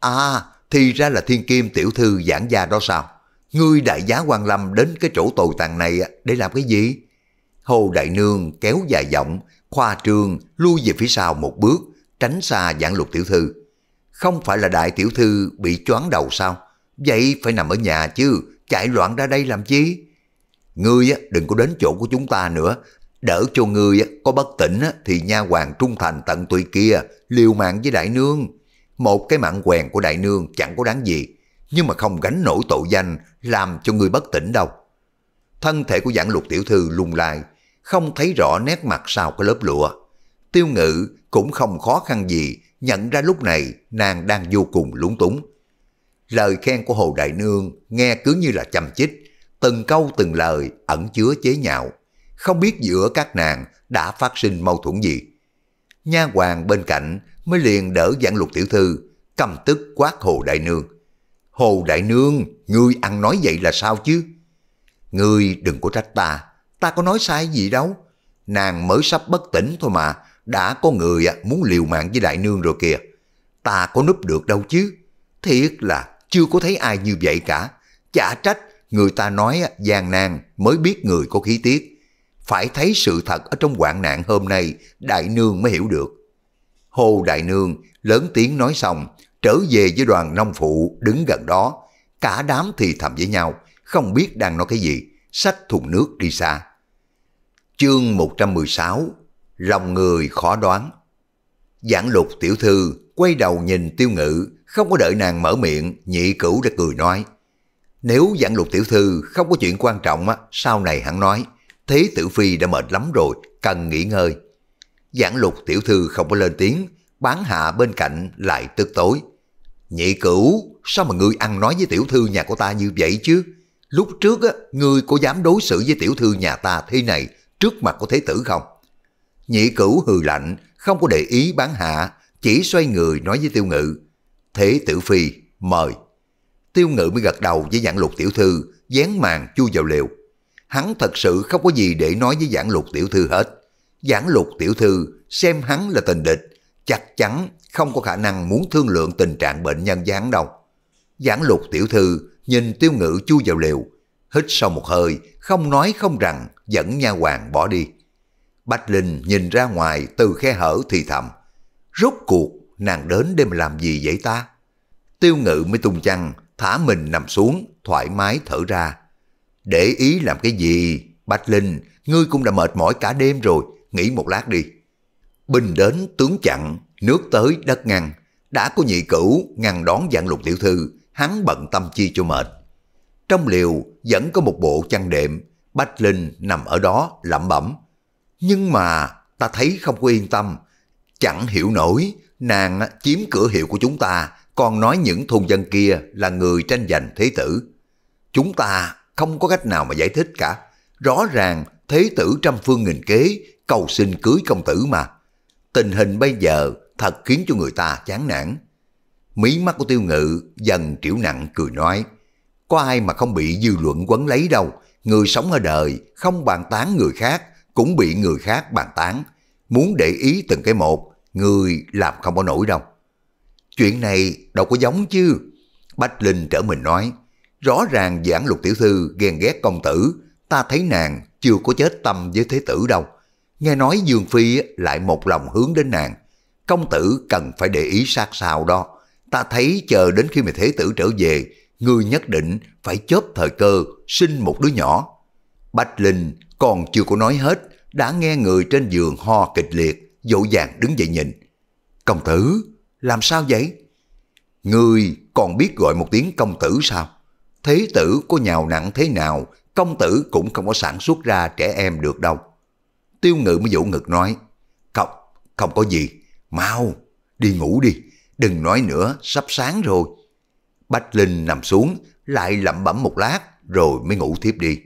À, thì ra là thiên kim tiểu thư giảng gia đó sao? Ngươi đại giá quan lâm đến cái chỗ tồi tàn này để làm cái gì? Hồ Đại Nương kéo dài giọng, khoa trương lui về phía sau một bước, tránh xa giảng lục tiểu thư. Không phải là đại tiểu thư bị choáng đầu sao? Vậy phải nằm ở nhà chứ, chạy loạn ra đây làm chi? Ngươi đừng có đến chỗ của chúng ta nữa, đỡ cho ngươi có bất tỉnh thì nha hoàng trung thành tận tụy kia liều mạng với đại nương. Một cái mạng quèn của đại nương chẳng có đáng gì, nhưng mà không gánh nổi tội danh làm cho người bất tỉnh đâu. Thân thể của giảng lục tiểu thư lung lai, không thấy rõ nét mặt sau cái lớp lụa. Tiêu ngự cũng không khó khăn gì nhận ra lúc này nàng đang vô cùng lúng túng. Lời khen của Hồ Đại Nương nghe cứ như là chăm chích, từng câu từng lời ẩn chứa chế nhạo. Không biết giữa các nàng đã phát sinh mâu thuẫn gì. Nha hoàng bên cạnh mới liền đỡ giảng lục tiểu thư, cầm tức quát Hồ Đại Nương. Hồ Đại Nương, ngươi ăn nói vậy là sao chứ? Ngươi đừng có trách ta, ta có nói sai gì đâu. Nàng mới sắp bất tỉnh thôi mà, đã có người à, muốn liều mạng với đại nương rồi kìa. Ta có núp được đâu chứ. Thiệt là chưa có thấy ai như vậy cả. Chả trách người ta nói à, gian nan mới biết người có khí tiết. Phải thấy sự thật ở trong hoạn nạn hôm nay, đại nương mới hiểu được. Hồ đại nương lớn tiếng nói xong, trở về với đoàn nông phụ đứng gần đó. Cả đám thì thầm với nhau, không biết đang nói cái gì, xách thùng nước đi xa. Chương 116 Lòng người khó đoán Giảng lục tiểu thư quay đầu nhìn tiêu ngự Không có đợi nàng mở miệng Nhị cửu đã cười nói Nếu giảng lục tiểu thư không có chuyện quan trọng á Sau này hắn nói Thế tử phi đã mệt lắm rồi Cần nghỉ ngơi Giảng lục tiểu thư không có lên tiếng Bán hạ bên cạnh lại tức tối Nhị cửu Sao mà ngươi ăn nói với tiểu thư nhà của ta như vậy chứ Lúc trước á, ngươi có dám đối xử với tiểu thư nhà ta thế này trước mặt của thế tử không? Nhị cửu hừ lạnh, không có để ý bán hạ, chỉ xoay người nói với tiêu ngự. Thế tử phi, mời. Tiêu ngự mới gật đầu với giảng lục tiểu thư, dán màn chui vào liều. Hắn thật sự không có gì để nói với giảng lục tiểu thư hết. Giảng lục tiểu thư xem hắn là tình địch, chắc chắn không có khả năng muốn thương lượng tình trạng bệnh nhân với hắn đâu. Giảng lục tiểu thư nhìn tiêu ngự chui vào liều, hít sâu một hơi, không nói không rằng dẫn nha hoàng bỏ đi. Bạch Linh nhìn ra ngoài từ khe hở thì thầm. Rốt cuộc nàng đến đêm làm gì vậy ta? Tiêu ngự mới tung chăn, thả mình nằm xuống, thoải mái thở ra. Để ý làm cái gì? Bạch Linh, ngươi cũng đã mệt mỏi cả đêm rồi, nghỉ một lát đi. Bình đến tướng chặn, nước tới đất ngăn. Đã có nhị cửu ngăn đón dạng lục tiểu thư, hắn bận tâm chi cho mệt. Trong liều vẫn có một bộ chăn đệm, Bách Linh nằm ở đó lẩm bẩm. Nhưng mà ta thấy không có yên tâm. Chẳng hiểu nổi, nàng chiếm cửa hiệu của chúng ta, còn nói những thôn dân kia là người tranh giành thế tử. Chúng ta không có cách nào mà giải thích cả. Rõ ràng thế tử trăm phương nghìn kế cầu xin cưới công tử mà. Tình hình bây giờ thật khiến cho người ta chán nản. Mí mắt của tiêu ngự dần triểu nặng cười nói, có ai mà không bị dư luận quấn lấy đâu, người sống ở đời không bàn tán người khác cũng bị người khác bàn tán. Muốn để ý từng cái một, người làm không có nổi đâu. Chuyện này đâu có giống chứ. Bách Linh trở mình nói, rõ ràng giảng lục tiểu thư ghen ghét công tử, ta thấy nàng chưa có chết tâm với thế tử đâu. Nghe nói Dương Phi lại một lòng hướng đến nàng. Công tử cần phải để ý sát sao đó. Ta thấy chờ đến khi mà thế tử trở về, ngươi nhất định phải chớp thời cơ sinh một đứa nhỏ. Bạch Linh còn chưa có nói hết, đã nghe người trên giường ho kịch liệt, dỗ dàng đứng dậy nhìn. Công tử, làm sao vậy? Ngươi còn biết gọi một tiếng công tử sao? Thế tử có nhào nặng thế nào, công tử cũng không có sản xuất ra trẻ em được đâu. Tiêu ngự mới vỗ ngực nói, không, không có gì, mau, đi ngủ đi, đừng nói nữa, sắp sáng rồi. Bách Linh nằm xuống, lại lẩm bẩm một lát rồi mới ngủ thiếp đi.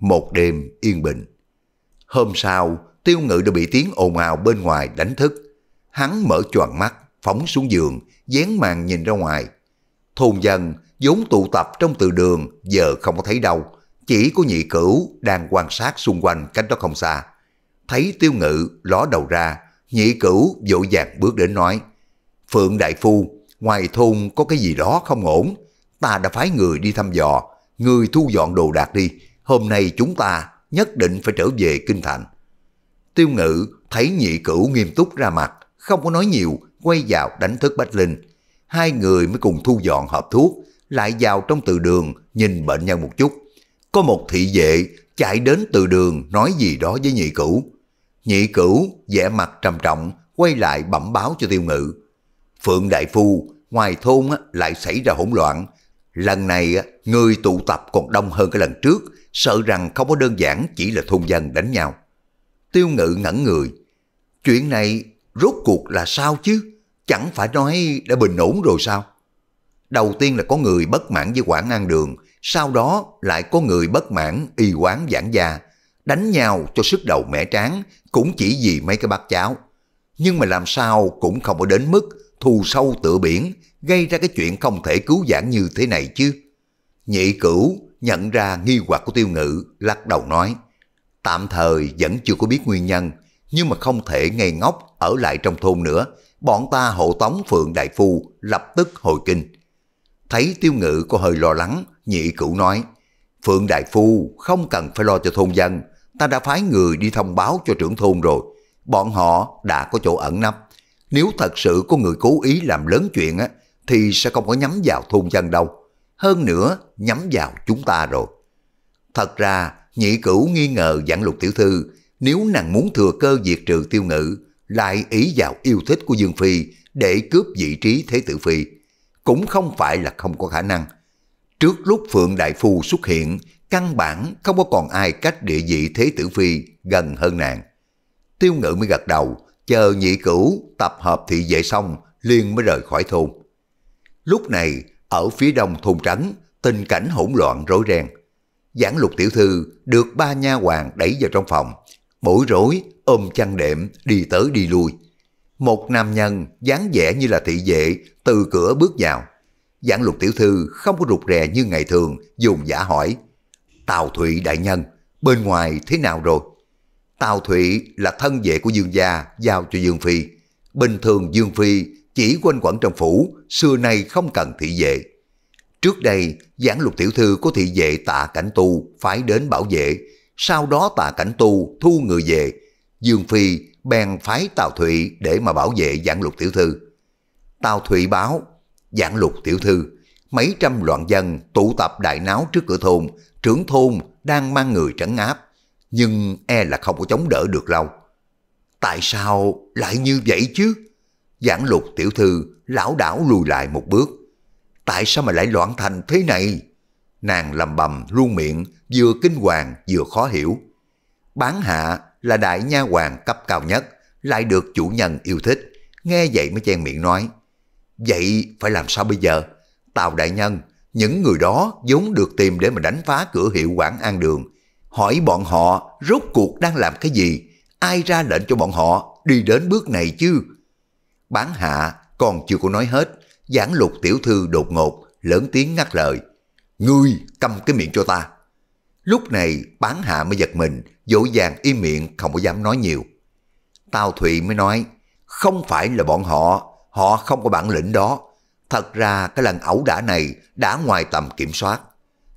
Một đêm yên bình. Hôm sau, tiêu ngự đã bị tiếng ồn ào bên ngoài đánh thức. Hắn mở choàng mắt, phóng xuống giường, dán màn nhìn ra ngoài. Thôn dân vốn tụ tập trong từ đường giờ không có thấy đâu. Chỉ có nhị cửu đang quan sát xung quanh cách đó không xa. Thấy tiêu ngự ló đầu ra, nhị cửu dỗ dàng bước đến nói. Phượng Đại Phu ngoài thôn có cái gì đó không ổn. Ta đã phái người đi thăm dò, người thu dọn đồ đạc đi, hôm nay chúng ta nhất định phải trở về kinh thành. Tiêu ngự thấy nhị cửu nghiêm túc ra mặt, không có nói nhiều, quay vào đánh thức Bách Linh. Hai người mới cùng thu dọn hộp thuốc, lại vào trong từ đường nhìn bệnh nhân một chút. Có một thị vệ chạy đến từ đường nói gì đó với nhị cửu. Nhị cửu vẻ mặt trầm trọng, quay lại bẩm báo cho tiêu ngự. Phượng Đại Phu ngoài thôn lại xảy ra hỗn loạn. Lần này người tụ tập còn đông hơn cái lần trước, sợ rằng không có đơn giản chỉ là thôn dân đánh nhau. Tiêu ngự ngẩn người. Chuyện này rốt cuộc là sao chứ? Chẳng phải nói đã bình ổn rồi sao? Đầu tiên là có người bất mãn với quản an đường, sau đó lại có người bất mãn y quán giảng gia, đánh nhau cho sức đầu mẻ tráng cũng chỉ vì mấy cái bát cháo. Nhưng mà làm sao cũng không có đến mức thù sâu tựa biển gây ra cái chuyện không thể cứu giãn như thế này chứ. Nhị cửu nhận ra nghi hoặc của tiêu ngự, lắc đầu nói, tạm thời vẫn chưa có biết nguyên nhân, nhưng mà không thể ngây ngốc ở lại trong thôn nữa, bọn ta hộ tống Phượng Đại Phu lập tức hồi kinh. Thấy tiêu ngự có hơi lo lắng, nhị cửu nói, Phượng Đại Phu không cần phải lo cho thôn dân, ta đã phái người đi thông báo cho trưởng thôn rồi, bọn họ đã có chỗ ẩn nấp. Nếu thật sự có người cố ý làm lớn chuyện á, thì sẽ không có nhắm vào thôn dân đâu. Hơn nữa, nhắm vào chúng ta rồi. Thật ra, nhị cửu nghi ngờ dặn lục tiểu thư, nếu nàng muốn thừa cơ diệt trừ tiêu ngữ, lại ý vào yêu thích của Dương Phi để cướp vị trí Thế tử Phi, cũng không phải là không có khả năng. Trước lúc Phượng Đại Phu xuất hiện, căn bản không có còn ai cách địa vị Thế tử Phi gần hơn nàng. Tiêu ngữ mới gật đầu, chờ nhị cửu tập hợp thị vệ xong liền mới rời khỏi thôn. Lúc này, ở phía đông thôn trắng, tình cảnh hỗn loạn rối ren. Giảng lục tiểu thư được ba nha hoàng đẩy vào trong phòng, bối rối, ôm chăn đệm, đi tới đi lui. Một nam nhân dáng vẻ như là thị vệ từ cửa bước vào. Giảng lục tiểu thư không có rụt rè như ngày thường, dùng giả hỏi. Tào Thụy đại nhân, bên ngoài thế nào rồi? Tào Thụy là thân vệ của Dương Gia giao cho Dương Phi. Bình thường Dương Phi chỉ quanh quẩn trong phủ, xưa nay không cần thị vệ. Trước đây, giảng lục tiểu thư có thị vệ tạ cảnh tu phải đến bảo vệ, sau đó tạ cảnh tu thu người về. Dương Phi bèn phái Tào Thụy để mà bảo vệ giảng lục tiểu thư. Tào Thụy báo, giảng lục tiểu thư, mấy trăm loạn dân tụ tập đại náo trước cửa thôn, trưởng thôn đang mang người trấn áp nhưng e là không có chống đỡ được lâu. Tại sao lại như vậy chứ? Giảng lục tiểu thư lão đảo lùi lại một bước. Tại sao mà lại loạn thành thế này? Nàng lầm bầm luôn miệng, vừa kinh hoàng vừa khó hiểu. Bán hạ là đại nha hoàng cấp cao nhất, lại được chủ nhân yêu thích. Nghe vậy mới chen miệng nói. Vậy phải làm sao bây giờ? Tào đại nhân, những người đó vốn được tìm để mà đánh phá cửa hiệu quảng an đường hỏi bọn họ rốt cuộc đang làm cái gì, ai ra lệnh cho bọn họ đi đến bước này chứ. Bán hạ còn chưa có nói hết, giảng lục tiểu thư đột ngột, lớn tiếng ngắt lời. Ngươi cầm cái miệng cho ta. Lúc này bán hạ mới giật mình, dỗ dàng im miệng không có dám nói nhiều. Tào Thụy mới nói, không phải là bọn họ, họ không có bản lĩnh đó. Thật ra cái lần ẩu đả này đã ngoài tầm kiểm soát.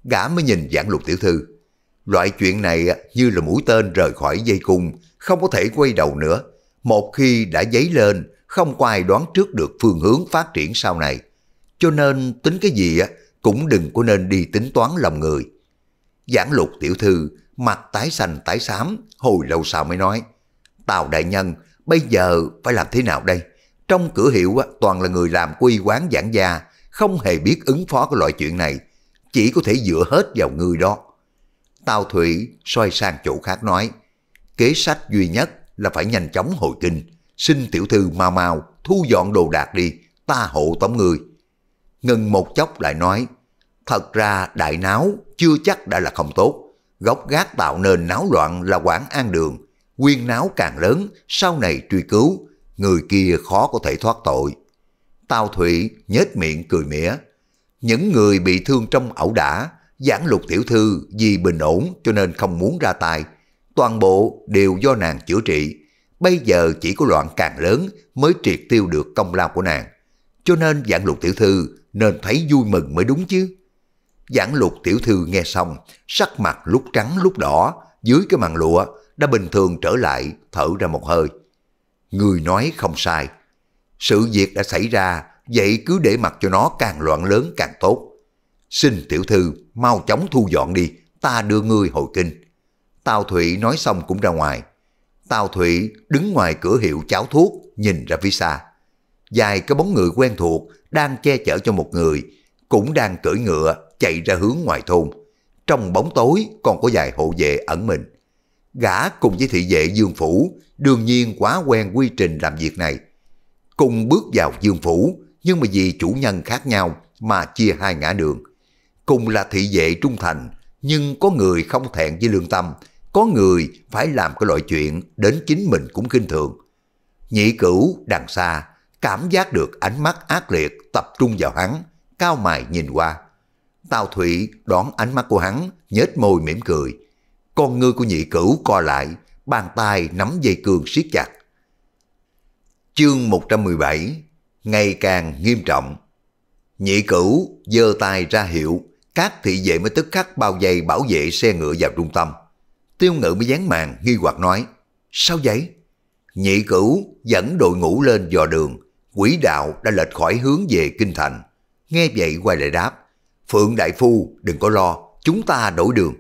Gã mới nhìn giảng lục tiểu thư. Loại chuyện này như là mũi tên rời khỏi dây cung, không có thể quay đầu nữa. Một khi đã dấy lên, không có ai đoán trước được phương hướng phát triển sau này. Cho nên tính cái gì cũng đừng có nên đi tính toán lòng người. Giảng lục tiểu thư, mặt tái xanh tái xám, hồi lâu sau mới nói. Tào đại nhân, bây giờ phải làm thế nào đây? Trong cửa hiệu toàn là người làm quy quán giảng gia, không hề biết ứng phó cái loại chuyện này. Chỉ có thể dựa hết vào người đó. Tào Thủy xoay sang chỗ khác nói, kế sách duy nhất là phải nhanh chóng hồi kinh, xin tiểu thư mau mau thu dọn đồ đạc đi, ta hộ tống người. Ngừng một chốc lại nói, thật ra đại náo chưa chắc đã là không tốt, gốc gác tạo nên náo loạn là quảng an đường, quyên náo càng lớn, sau này truy cứu, người kia khó có thể thoát tội. Tào Thủy nhếch miệng cười mỉa, những người bị thương trong ẩu đả Giảng lục tiểu thư vì bình ổn cho nên không muốn ra tay. Toàn bộ đều do nàng chữa trị. Bây giờ chỉ có loạn càng lớn mới triệt tiêu được công lao của nàng. Cho nên giảng lục tiểu thư nên thấy vui mừng mới đúng chứ. Giảng lục tiểu thư nghe xong, sắc mặt lúc trắng lúc đỏ, dưới cái màn lụa đã bình thường trở lại, thở ra một hơi. Người nói không sai. Sự việc đã xảy ra, vậy cứ để mặc cho nó càng loạn lớn càng tốt. Xin tiểu thư mau chóng thu dọn đi, ta đưa ngươi hồi kinh. Tào Thụy nói xong cũng ra ngoài. Tào Thụy đứng ngoài cửa hiệu cháo thuốc, nhìn ra phía xa. Dài cái bóng người quen thuộc đang che chở cho một người, cũng đang cưỡi ngựa chạy ra hướng ngoài thôn. Trong bóng tối còn có vài hộ vệ ẩn mình. Gã cùng với thị vệ Dương Phủ đương nhiên quá quen quy trình làm việc này. Cùng bước vào Dương Phủ nhưng mà vì chủ nhân khác nhau mà chia hai ngã đường cùng là thị vệ trung thành, nhưng có người không thẹn với lương tâm, có người phải làm cái loại chuyện đến chính mình cũng kinh thường. Nhị cửu đằng xa, cảm giác được ánh mắt ác liệt tập trung vào hắn, cao mài nhìn qua. Tào Thụy đón ánh mắt của hắn, nhếch môi mỉm cười. Con ngươi của nhị cửu co lại, bàn tay nắm dây cương siết chặt. Chương 117 Ngày càng nghiêm trọng Nhị cửu giơ tay ra hiệu các thị vệ mới tức khắc bao vây bảo vệ xe ngựa vào trung tâm. Tiêu ngự mới dán màn nghi hoặc nói, sao vậy? Nhị cửu dẫn đội ngũ lên dò đường, quỷ đạo đã lệch khỏi hướng về kinh thành. Nghe vậy quay lại đáp, Phượng Đại Phu đừng có lo, chúng ta đổi đường.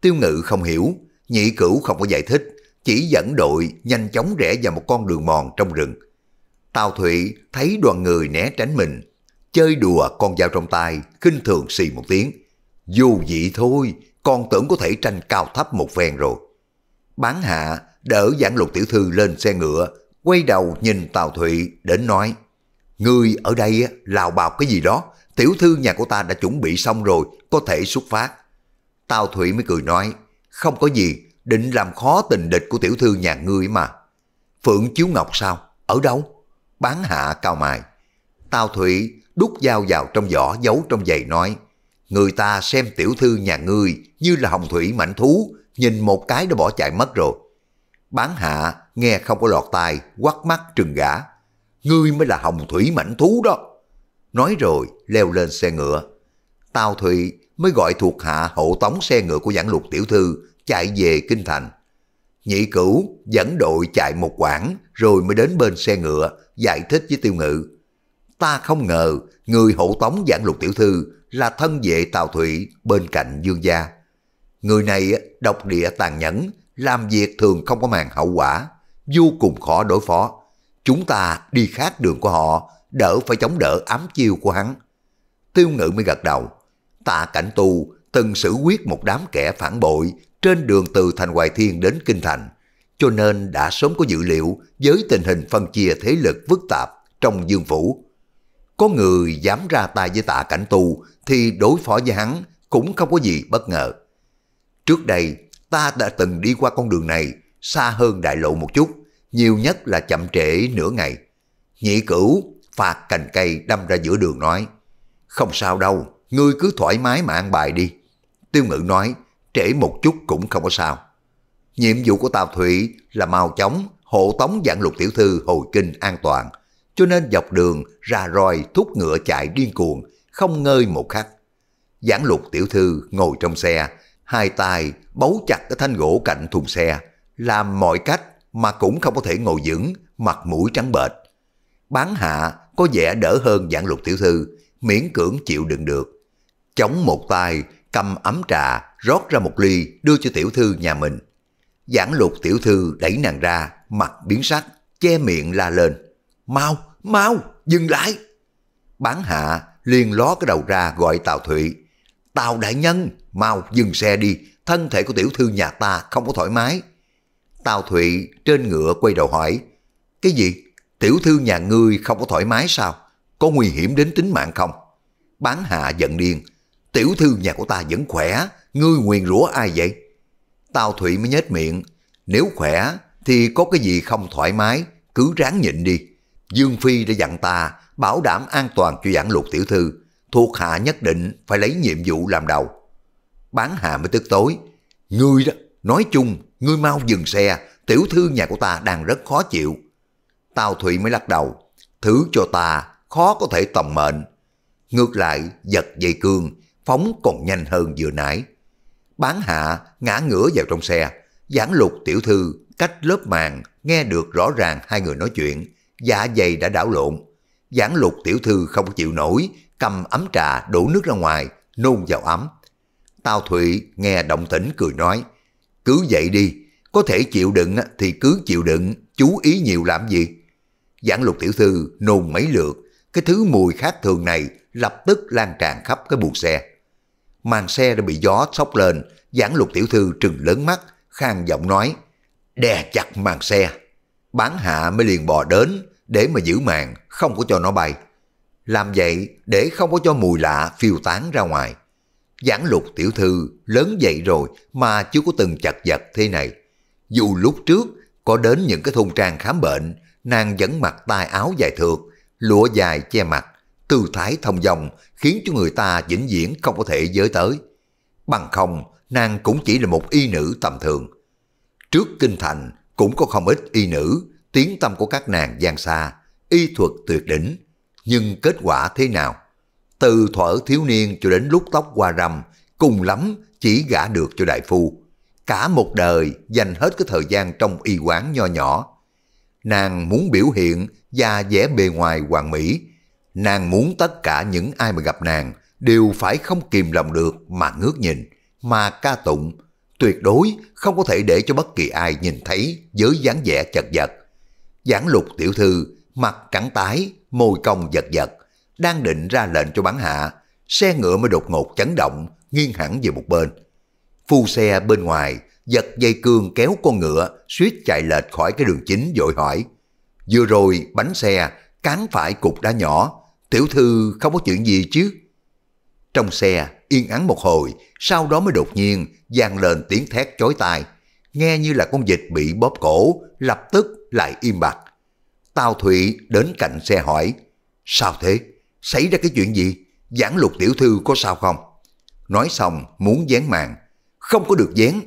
Tiêu ngự không hiểu, nhị cửu không có giải thích, chỉ dẫn đội nhanh chóng rẽ vào một con đường mòn trong rừng. Tào Thụy thấy đoàn người né tránh mình, chơi đùa con dao trong tay, khinh thường xì một tiếng. Dù vậy thôi, con tưởng có thể tranh cao thấp một phen rồi. Bán hạ đỡ giảng lục tiểu thư lên xe ngựa, quay đầu nhìn Tào Thụy đến nói, người ở đây lào bào cái gì đó, tiểu thư nhà của ta đã chuẩn bị xong rồi, có thể xuất phát. Tào Thụy mới cười nói, không có gì, định làm khó tình địch của tiểu thư nhà ngươi mà. Phượng Chiếu Ngọc sao? Ở đâu? Bán hạ cao mài. Tào Thụy đút dao vào trong vỏ giấu trong giày nói, người ta xem tiểu thư nhà ngươi như là hồng thủy mảnh thú, nhìn một cái đã bỏ chạy mất rồi. Bán hạ nghe không có lọt tai, quắt mắt trừng gã. Ngươi mới là hồng thủy mảnh thú đó. Nói rồi leo lên xe ngựa. Tào Thụy mới gọi thuộc hạ hộ tống xe ngựa của giảng lục tiểu thư chạy về Kinh Thành. Nhị cửu dẫn đội chạy một quãng rồi mới đến bên xe ngựa giải thích với tiêu ngự ta không ngờ người hộ tống giảng lục tiểu thư là thân vệ Tào Thụy bên cạnh Dương Gia. Người này độc địa tàn nhẫn, làm việc thường không có màn hậu quả, vô cùng khó đối phó. Chúng ta đi khác đường của họ, đỡ phải chống đỡ ám chiêu của hắn. Tiêu ngự mới gật đầu. Tạ cảnh tu từng xử quyết một đám kẻ phản bội trên đường từ thành Hoài Thiên đến Kinh Thành, cho nên đã sớm có dữ liệu với tình hình phân chia thế lực phức tạp trong dương phủ. Có người dám ra tay với tạ cảnh tu thì đối phó với hắn cũng không có gì bất ngờ. Trước đây, ta đã từng đi qua con đường này, xa hơn đại lộ một chút, nhiều nhất là chậm trễ nửa ngày. Nhị cửu phạt cành cây đâm ra giữa đường nói, không sao đâu, ngươi cứ thoải mái mà ăn bài đi. Tiêu ngự nói, trễ một chút cũng không có sao. Nhiệm vụ của Tào Thụy là mau chóng hộ tống dạng lục tiểu thư hồi kinh an toàn, cho nên dọc đường ra roi thúc ngựa chạy điên cuồng, không ngơi một khắc. Giảng lục tiểu thư ngồi trong xe, hai tay bấu chặt cái thanh gỗ cạnh thùng xe, làm mọi cách mà cũng không có thể ngồi vững, mặt mũi trắng bệch. Bán hạ có vẻ đỡ hơn giảng lục tiểu thư, miễn cưỡng chịu đựng được. Chống một tay, cầm ấm trà, rót ra một ly, đưa cho tiểu thư nhà mình. Giảng lục tiểu thư đẩy nàng ra, mặt biến sắc, che miệng la lên mau, mau, dừng lại. Bán hạ liền ló cái đầu ra gọi Tào Thụy. Tào đại nhân, mau dừng xe đi, thân thể của tiểu thư nhà ta không có thoải mái. Tào Thụy trên ngựa quay đầu hỏi, cái gì, tiểu thư nhà ngươi không có thoải mái sao? Có nguy hiểm đến tính mạng không? Bán hạ giận điên, tiểu thư nhà của ta vẫn khỏe, ngươi nguyền rủa ai vậy? Tào Thụy mới nhếch miệng, nếu khỏe thì có cái gì không thoải mái, cứ ráng nhịn đi. Dương Phi đã dặn ta bảo đảm an toàn cho giảng lục tiểu thư, thuộc hạ nhất định phải lấy nhiệm vụ làm đầu. Bán hạ mới tức tối, ngươi đó, nói chung, ngươi mau dừng xe, tiểu thư nhà của ta đang rất khó chịu. Tào Thụy mới lắc đầu, thứ cho ta khó có thể tầm mệnh. Ngược lại, giật dây cương, phóng còn nhanh hơn vừa nãy. Bán hạ ngã ngửa vào trong xe, giảng lục tiểu thư cách lớp màn nghe được rõ ràng hai người nói chuyện, dạ dày đã đảo lộn. Giảng lục tiểu thư không chịu nổi, cầm ấm trà đổ nước ra ngoài, nôn vào ấm. Tao Thụy nghe động tĩnh cười nói, cứ vậy đi, có thể chịu đựng thì cứ chịu đựng, chú ý nhiều làm gì. Giảng lục tiểu thư nôn mấy lượt, cái thứ mùi khác thường này lập tức lan tràn khắp cái buồng xe. Màn xe đã bị gió sốc lên, giảng lục tiểu thư trừng lớn mắt, khang giọng nói, đè chặt màn xe. Bán hạ mới liền bò đến, để mà giữ mạng, không có cho nó bay. Làm vậy để không có cho mùi lạ phiêu tán ra ngoài. Giảng lục tiểu thư lớn dậy rồi mà chưa có từng chặt giật thế này. Dù lúc trước có đến những cái thôn trang khám bệnh, nàng vẫn mặc tai áo dài thượt, lụa dài che mặt, tư thái thông dòng khiến cho người ta vĩnh viễn không có thể giới tới. Bằng không, nàng cũng chỉ là một y nữ tầm thường. Trước kinh thành cũng có không ít y nữ tiếng tâm của các nàng gian xa, y thuật tuyệt đỉnh, nhưng kết quả thế nào? Từ thuở thiếu niên cho đến lúc tóc qua rằm, cùng lắm chỉ gả được cho đại phu. Cả một đời dành hết cái thời gian trong y quán nho nhỏ. Nàng muốn biểu hiện da vẻ bề ngoài hoàn mỹ. Nàng muốn tất cả những ai mà gặp nàng đều phải không kìm lòng được mà ngước nhìn, mà ca tụng. Tuyệt đối không có thể để cho bất kỳ ai nhìn thấy với dáng vẻ chật vật Giảng lục tiểu thư, mặt trắng tái, môi cong giật giật, đang định ra lệnh cho bán hạ, xe ngựa mới đột ngột chấn động, nghiêng hẳn về một bên. Phu xe bên ngoài, giật dây cương kéo con ngựa, suýt chạy lệch khỏi cái đường chính dội hỏi. Vừa rồi, bánh xe, cán phải cục đá nhỏ, tiểu thư không có chuyện gì chứ? Trong xe, yên ắng một hồi, sau đó mới đột nhiên vang lên tiếng thét chói tai. Nghe như là con vịt bị bóp cổ, lập tức lại im bặt. Tào Thụy đến cạnh xe hỏi, sao thế? Xảy ra cái chuyện gì? Giảng lục tiểu thư có sao không? Nói xong muốn dán màn, không có được dán.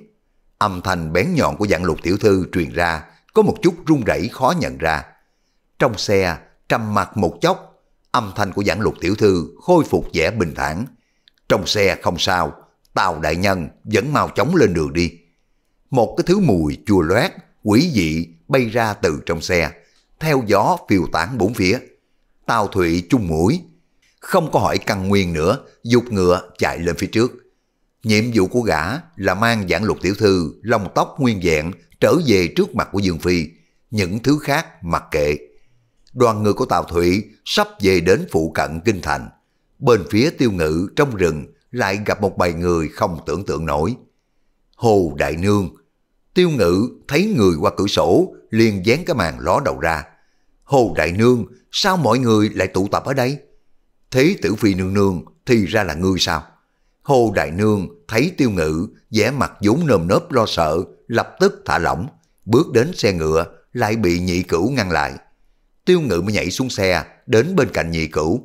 Âm thanh bén nhọn của giảng lục tiểu thư truyền ra, có một chút run rẩy khó nhận ra. Trong xe, trầm mặt một chốc, âm thanh của giảng lục tiểu thư khôi phục vẻ bình thản. Trong xe không sao, Tào đại nhân vẫn mau chóng lên đường đi. Một cái thứ mùi chua loét, quỷ dị bay ra từ trong xe, theo gió phiêu tán bốn phía. Tào Thụy chung mũi, không có hỏi căn nguyên nữa, dục ngựa chạy lên phía trước. Nhiệm vụ của gã là mang giảng lục tiểu thư, lông tóc nguyên vẹn trở về trước mặt của Dương Phi, những thứ khác mặc kệ. Đoàn người của Tào Thụy sắp về đến phụ cận Kinh Thành. Bên phía tiêu ngự trong rừng lại gặp một bầy người không tưởng tượng nổi. Hồ Đại Nương Tiêu ngự thấy người qua cửa sổ, liền dán cái màn ló đầu ra. Hồ Đại Nương, sao mọi người lại tụ tập ở đây? Thế tử phi nương nương thì ra là ngươi sao? Hồ Đại Nương thấy tiêu ngự, vẻ mặt vốn nơm nớp lo sợ, lập tức thả lỏng, bước đến xe ngựa, lại bị nhị cửu ngăn lại. Tiêu ngự mới nhảy xuống xe, đến bên cạnh nhị cửu.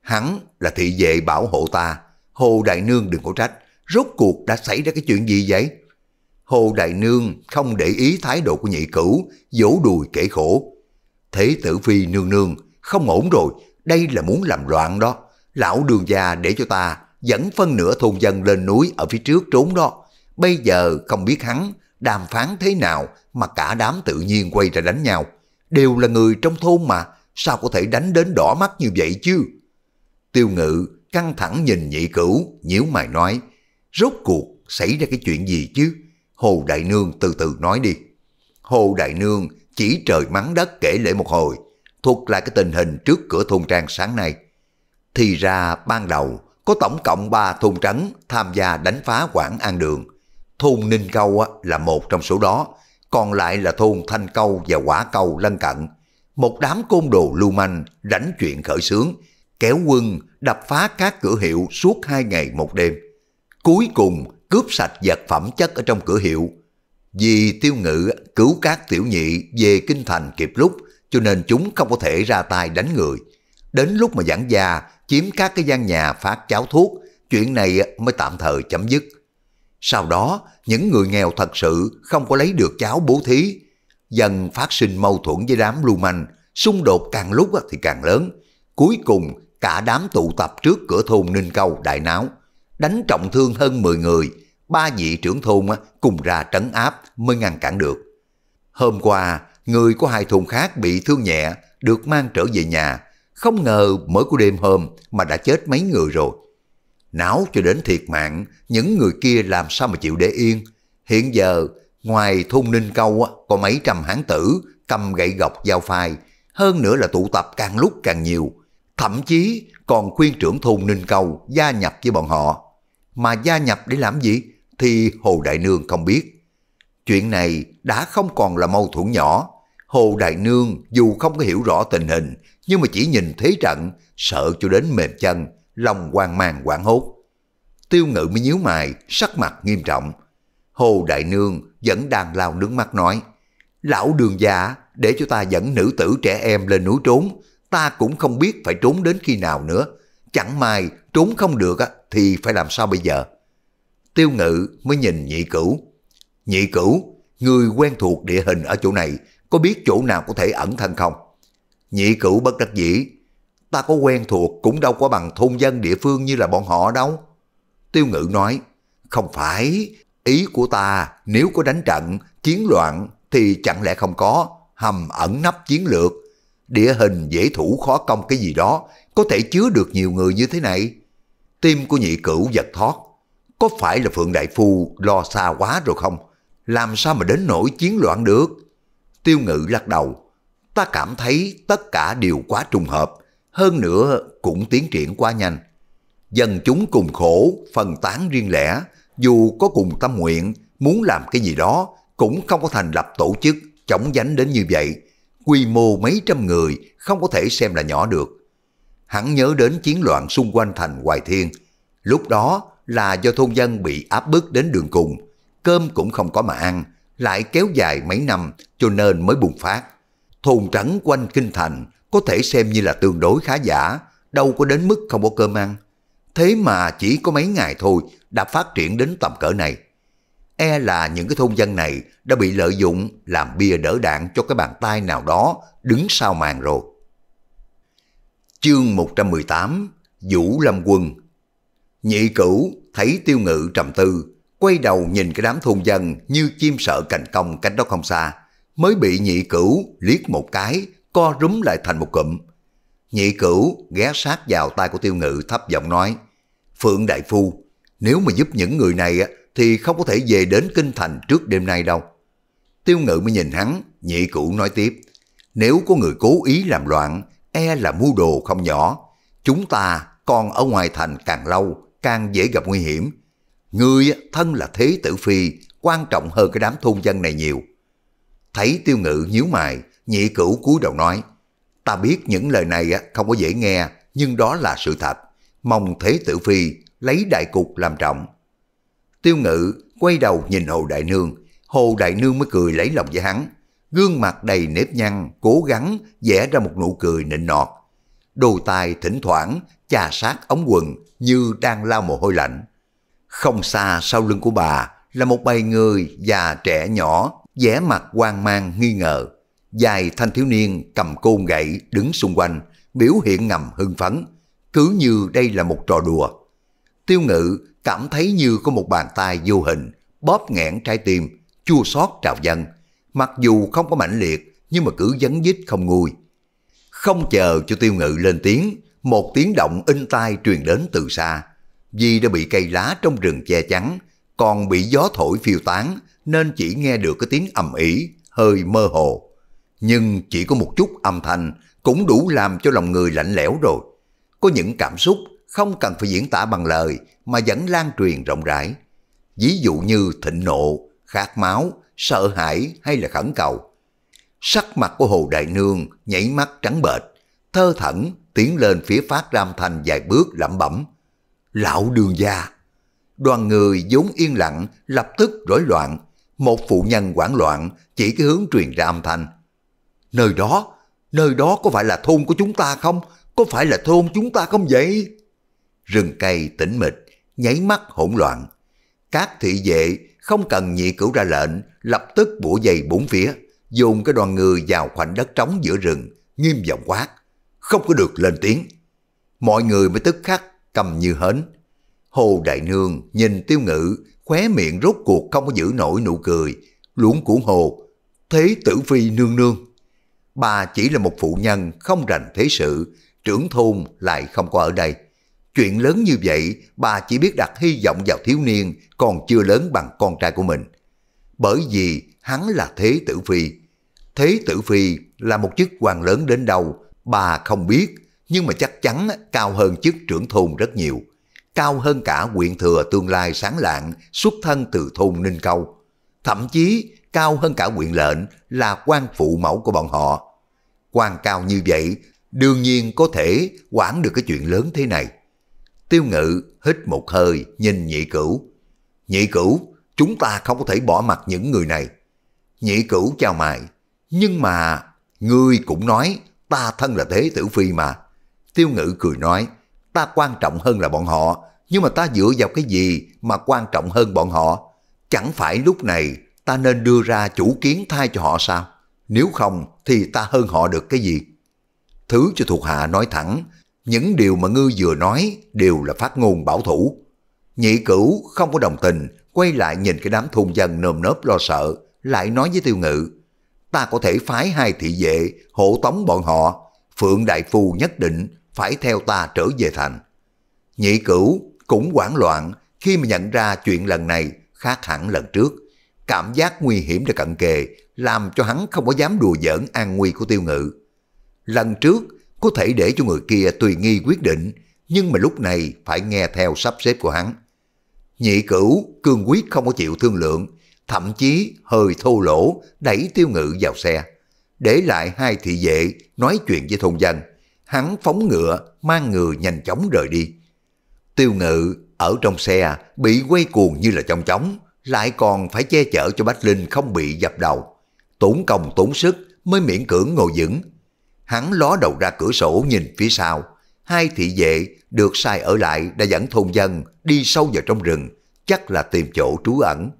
Hắn là thị vệ bảo hộ ta, Hồ Đại Nương đừng có trách, rốt cuộc đã xảy ra cái chuyện gì vậy? Hồ Đại Nương không để ý thái độ của nhị cửu, vỗ đùi kể khổ. Thế tử phi nương nương, không ổn rồi, đây là muốn làm loạn đó. Lão đường già để cho ta dẫn phân nửa thôn dân lên núi ở phía trước trốn đó. Bây giờ không biết hắn đàm phán thế nào mà cả đám tự nhiên quay ra đánh nhau. Đều là người trong thôn mà, sao có thể đánh đến đỏ mắt như vậy chứ? Tiêu ngự căng thẳng nhìn nhị cửu, nhíu mày nói, rốt cuộc xảy ra cái chuyện gì chứ? Hồ Đại Nương từ từ nói đi. Hồ Đại Nương chỉ trời mắng đất kể lễ một hồi, thuộc lại cái tình hình trước cửa thôn trang sáng nay. Thì ra ban đầu có tổng cộng 3 thôn trắng tham gia đánh phá Quảng An Đường. Thôn Ninh Câu là một trong số đó, còn lại là thôn Thanh Câu và Quả Câu lân cận. Một đám côn đồ lưu manh đánh chuyện khởi sướng, kéo quân đập phá các cửa hiệu suốt hai ngày một đêm. Cuối cùng cướp sạch vật phẩm chất ở trong cửa hiệu. Vì tiêu ngự cứu các tiểu nhị về kinh thành kịp lúc, cho nên chúng không có thể ra tay đánh người. Đến lúc mà giảng gia chiếm các cái gian nhà phát cháo thuốc, chuyện này mới tạm thời chấm dứt. Sau đó, những người nghèo thật sự không có lấy được cháo bố thí, dần phát sinh mâu thuẫn với đám lưu manh, xung đột càng lúc thì càng lớn. Cuối cùng, cả đám tụ tập trước cửa thôn Ninh Câu đại náo đánh trọng thương hơn 10 người, ba vị trưởng thôn cùng ra trấn áp mới ngăn cản được. Hôm qua, người của hai thôn khác bị thương nhẹ, được mang trở về nhà, không ngờ mới của đêm hôm mà đã chết mấy người rồi. Não cho đến thiệt mạng, những người kia làm sao mà chịu để yên. Hiện giờ, ngoài thôn Ninh Câu có mấy trăm hán tử cầm gậy gọc giao phai, hơn nữa là tụ tập càng lúc càng nhiều, thậm chí còn khuyên trưởng thôn Ninh Câu gia nhập với bọn họ mà gia nhập để làm gì thì Hồ Đại Nương không biết. Chuyện này đã không còn là mâu thuẫn nhỏ. Hồ Đại Nương dù không có hiểu rõ tình hình nhưng mà chỉ nhìn thế trận sợ cho đến mềm chân, lòng hoang mang quảng hốt. Tiêu ngự mới nhíu mày, sắc mặt nghiêm trọng. Hồ Đại Nương vẫn đang lao nước mắt nói, Lão đường già để cho ta dẫn nữ tử trẻ em lên núi trốn, ta cũng không biết phải trốn đến khi nào nữa. Chẳng may trốn không được á, thì phải làm sao bây giờ? Tiêu ngự mới nhìn nhị cửu. Nhị cửu, người quen thuộc địa hình ở chỗ này, có biết chỗ nào có thể ẩn thân không? Nhị cửu bất đắc dĩ, ta có quen thuộc cũng đâu có bằng thôn dân địa phương như là bọn họ đâu. Tiêu ngự nói, không phải, ý của ta nếu có đánh trận, chiến loạn thì chẳng lẽ không có, hầm ẩn nấp chiến lược, địa hình dễ thủ khó công cái gì đó, có thể chứa được nhiều người như thế này tim của nhị cửu giật thoát. Có phải là Phượng Đại Phu lo xa quá rồi không? Làm sao mà đến nỗi chiến loạn được? Tiêu ngự lắc đầu. Ta cảm thấy tất cả đều quá trùng hợp. Hơn nữa cũng tiến triển quá nhanh. Dân chúng cùng khổ, phân tán riêng lẻ. Dù có cùng tâm nguyện, muốn làm cái gì đó, cũng không có thành lập tổ chức chống dánh đến như vậy. Quy mô mấy trăm người không có thể xem là nhỏ được hắn nhớ đến chiến loạn xung quanh thành Hoài Thiên. Lúc đó là do thôn dân bị áp bức đến đường cùng, cơm cũng không có mà ăn, lại kéo dài mấy năm cho nên mới bùng phát. Thôn trắng quanh kinh thành có thể xem như là tương đối khá giả, đâu có đến mức không có cơm ăn. Thế mà chỉ có mấy ngày thôi đã phát triển đến tầm cỡ này. E là những cái thôn dân này đã bị lợi dụng làm bia đỡ đạn cho cái bàn tay nào đó đứng sau màn rồi. Chương 118 Vũ Lâm Quân Nhị cửu thấy tiêu ngự trầm tư, quay đầu nhìn cái đám thôn dân như chim sợ cành công cách đó không xa, mới bị nhị cửu liếc một cái, co rúm lại thành một cụm. Nhị cửu ghé sát vào tay của tiêu ngự thấp giọng nói, Phượng Đại Phu, nếu mà giúp những người này thì không có thể về đến kinh thành trước đêm nay đâu. Tiêu ngự mới nhìn hắn, nhị cửu nói tiếp, nếu có người cố ý làm loạn e là mưu đồ không nhỏ. Chúng ta còn ở ngoài thành càng lâu, càng dễ gặp nguy hiểm. Ngươi thân là thế tử phi, quan trọng hơn cái đám thôn dân này nhiều. Thấy tiêu ngự nhíu mày, nhị cửu cúi đầu nói, ta biết những lời này không có dễ nghe, nhưng đó là sự thật. Mong thế tử phi lấy đại cục làm trọng. Tiêu ngự quay đầu nhìn Hồ Đại Nương, Hồ Đại Nương mới cười lấy lòng với hắn gương mặt đầy nếp nhăn, cố gắng vẽ ra một nụ cười nịnh nọt. Đôi tay thỉnh thoảng chà sát ống quần như đang lao mồ hôi lạnh. Không xa sau lưng của bà là một bầy người già trẻ nhỏ, vẻ mặt hoang mang nghi ngờ. Dài thanh thiếu niên cầm côn gậy đứng xung quanh, biểu hiện ngầm hưng phấn, cứ như đây là một trò đùa. Tiêu ngự cảm thấy như có một bàn tay vô hình, bóp nghẽn trái tim, chua xót trào dân Mặc dù không có mãnh liệt, nhưng mà cứ dấn dít không nguôi. Không chờ cho tiêu ngự lên tiếng, một tiếng động in tai truyền đến từ xa. Di đã bị cây lá trong rừng che chắn, còn bị gió thổi phiêu tán nên chỉ nghe được cái tiếng ầm ĩ hơi mơ hồ. Nhưng chỉ có một chút âm thanh cũng đủ làm cho lòng người lạnh lẽo rồi. Có những cảm xúc không cần phải diễn tả bằng lời mà vẫn lan truyền rộng rãi. Ví dụ như thịnh nộ, khát máu, sợ hãi hay là khẩn cầu. Sắc mặt của Hồ Đại Nương nhảy mắt trắng bệch, thơ thẩn tiến lên phía Phát Ram Thành vài bước lẩm bẩm. Lão đường gia! Đoàn người vốn yên lặng lập tức rối loạn, một phụ nhân hoảng loạn chỉ cái hướng truyền ra âm thanh. Nơi đó, nơi đó có phải là thôn của chúng ta không? Có phải là thôn chúng ta không vậy? Rừng cây tĩnh mịch, nháy mắt hỗn loạn. Các thị vệ không cần nhị cửu ra lệnh, lập tức bủa dày bốn phía, dùng cái đoàn người vào khoảnh đất trống giữa rừng, nghiêm giọng quát, không có được lên tiếng. Mọi người mới tức khắc cầm như hến. Hồ Đại Nương nhìn tiêu ngự, khóe miệng rốt cuộc không có giữ nổi nụ cười, luống cuộn hồ, thế tử phi nương nương. Bà chỉ là một phụ nhân không rành thế sự, trưởng thôn lại không có ở đây. Chuyện lớn như vậy, bà chỉ biết đặt hy vọng vào thiếu niên còn chưa lớn bằng con trai của mình. Bởi vì hắn là Thế Tử Phi. Thế Tử Phi là một chức quan lớn đến đâu, bà không biết, nhưng mà chắc chắn cao hơn chức trưởng thôn rất nhiều. Cao hơn cả quyện thừa tương lai sáng lạng xuất thân từ thôn Ninh Câu. Thậm chí cao hơn cả quyện lệnh là quan phụ mẫu của bọn họ. Quan cao như vậy, đương nhiên có thể quản được cái chuyện lớn thế này. Tiêu ngự hít một hơi nhìn nhị cửu. Nhị cửu, chúng ta không có thể bỏ mặt những người này. Nhị cửu chào mày, nhưng mà ngươi cũng nói ta thân là thế tử phi mà. Tiêu ngự cười nói, ta quan trọng hơn là bọn họ, nhưng mà ta dựa vào cái gì mà quan trọng hơn bọn họ? Chẳng phải lúc này ta nên đưa ra chủ kiến thay cho họ sao? Nếu không thì ta hơn họ được cái gì? Thứ cho thuộc hạ nói thẳng những điều mà ngư vừa nói đều là phát ngôn bảo thủ. Nhị cửu không có đồng tình, quay lại nhìn cái đám thôn dân nơm nớp lo sợ, lại nói với tiêu ngự, ta có thể phái hai thị vệ hộ tống bọn họ, Phượng Đại Phu nhất định phải theo ta trở về thành. Nhị cửu cũng hoảng loạn khi mà nhận ra chuyện lần này khác hẳn lần trước. Cảm giác nguy hiểm đã cận kề làm cho hắn không có dám đùa giỡn an nguy của tiêu ngự. Lần trước có thể để cho người kia tùy nghi quyết định, nhưng mà lúc này phải nghe theo sắp xếp của hắn. Nhị cửu, cương quyết không có chịu thương lượng, thậm chí hơi thô lỗ, đẩy tiêu ngự vào xe. Để lại hai thị vệ nói chuyện với thôn dân. Hắn phóng ngựa, mang người nhanh chóng rời đi. Tiêu ngự ở trong xe bị quay cuồng như là trong chóng, lại còn phải che chở cho Bách Linh không bị dập đầu. Tốn công tốn sức mới miễn cưỡng ngồi vững, Hắn ló đầu ra cửa sổ nhìn phía sau. Hai thị vệ được sai ở lại đã dẫn thôn dân đi sâu vào trong rừng, chắc là tìm chỗ trú ẩn.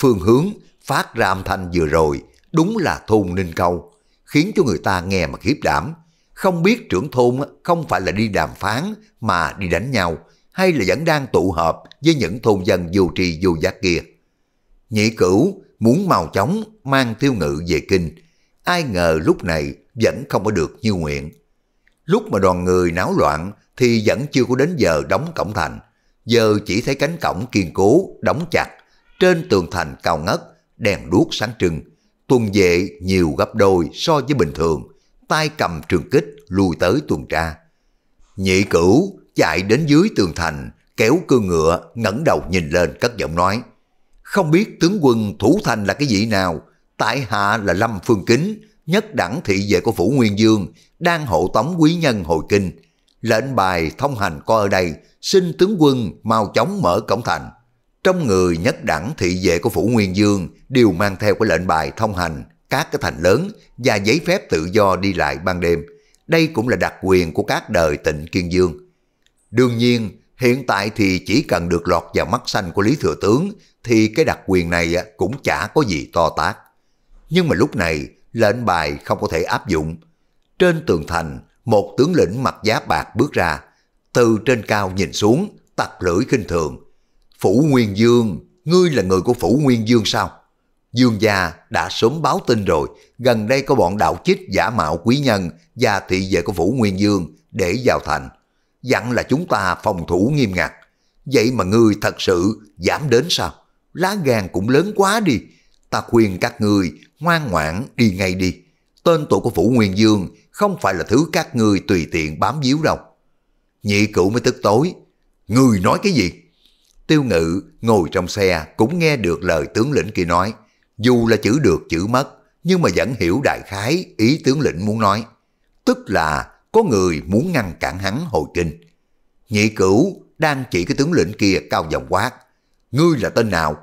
Phương hướng phát ra âm thanh vừa rồi đúng là thôn Ninh Câu, khiến cho người ta nghe mà khiếp đảm. Không biết trưởng thôn không phải là đi đàm phán mà đi đánh nhau, hay là vẫn đang tụ hợp với những thôn dân vô tri vô giác kia. Nhị cửu muốn mau chóng mang tiêu ngự về kinh, ai ngờ lúc này vẫn không có được như nguyện. Lúc mà đoàn người náo loạn thì vẫn chưa có đến giờ đóng cổng thành. Giờ chỉ thấy cánh cổng kiên cố, đóng chặt. Trên tường thành cao ngất, đèn đuốc sáng trưng. Tuần vệ nhiều gấp đôi so với bình thường. tay cầm trường kích lùi tới tuần tra. Nhị cửu chạy đến dưới tường thành, kéo cương ngựa, ngẩng đầu nhìn lên cất giọng nói. Không biết tướng quân thủ thành là cái gì nào, tại hạ là Lâm Phương Kính, nhất đẳng thị vệ của Phủ Nguyên Dương đang hộ tống quý nhân hồi kinh. Lệnh bài thông hành có ở đây, xin tướng quân mau chóng mở cổng thành. Trong người nhất đẳng thị vệ của Phủ Nguyên Dương đều mang theo cái lệnh bài thông hành các cái thành lớn và giấy phép tự do đi lại ban đêm. Đây cũng là đặc quyền của các đời tịnh Kiên Dương. Đương nhiên, hiện tại thì chỉ cần được lọt vào mắt xanh của Lý Thừa Tướng thì cái đặc quyền này cũng chả có gì to tát. Nhưng mà lúc này, lệnh bài không có thể áp dụng. Trên tường thành, một tướng lĩnh mặc giáp bạc bước ra, từ trên cao nhìn xuống, tặc lưỡi khinh thường. Phủ Nguyên Dương, ngươi là người của Phủ Nguyên Dương sao? Dương gia đã sớm báo tin rồi, gần đây có bọn đạo chích giả mạo quý nhân và thị vệ của Phủ Nguyên Dương để vào thành. Dặn là chúng ta phòng thủ nghiêm ngặt. Vậy mà ngươi thật sự dám đến sao? Lá gan cũng lớn quá đi. Ta khuyên các ngươi ngoan ngoãn đi ngay đi. Tên tuổi của Vũ Nguyên Dương không phải là thứ các ngươi tùy tiện bám víu đâu. Nhị cửu mới tức tối. Người nói cái gì? Tiêu ngự ngồi trong xe cũng nghe được lời tướng lĩnh kia nói. Dù là chữ được chữ mất, nhưng mà vẫn hiểu đại khái ý tướng lĩnh muốn nói. Tức là có người muốn ngăn cản hắn hồi kinh. Nhị cửu đang chỉ cái tướng lĩnh kia cao giọng quát. Ngươi là tên nào?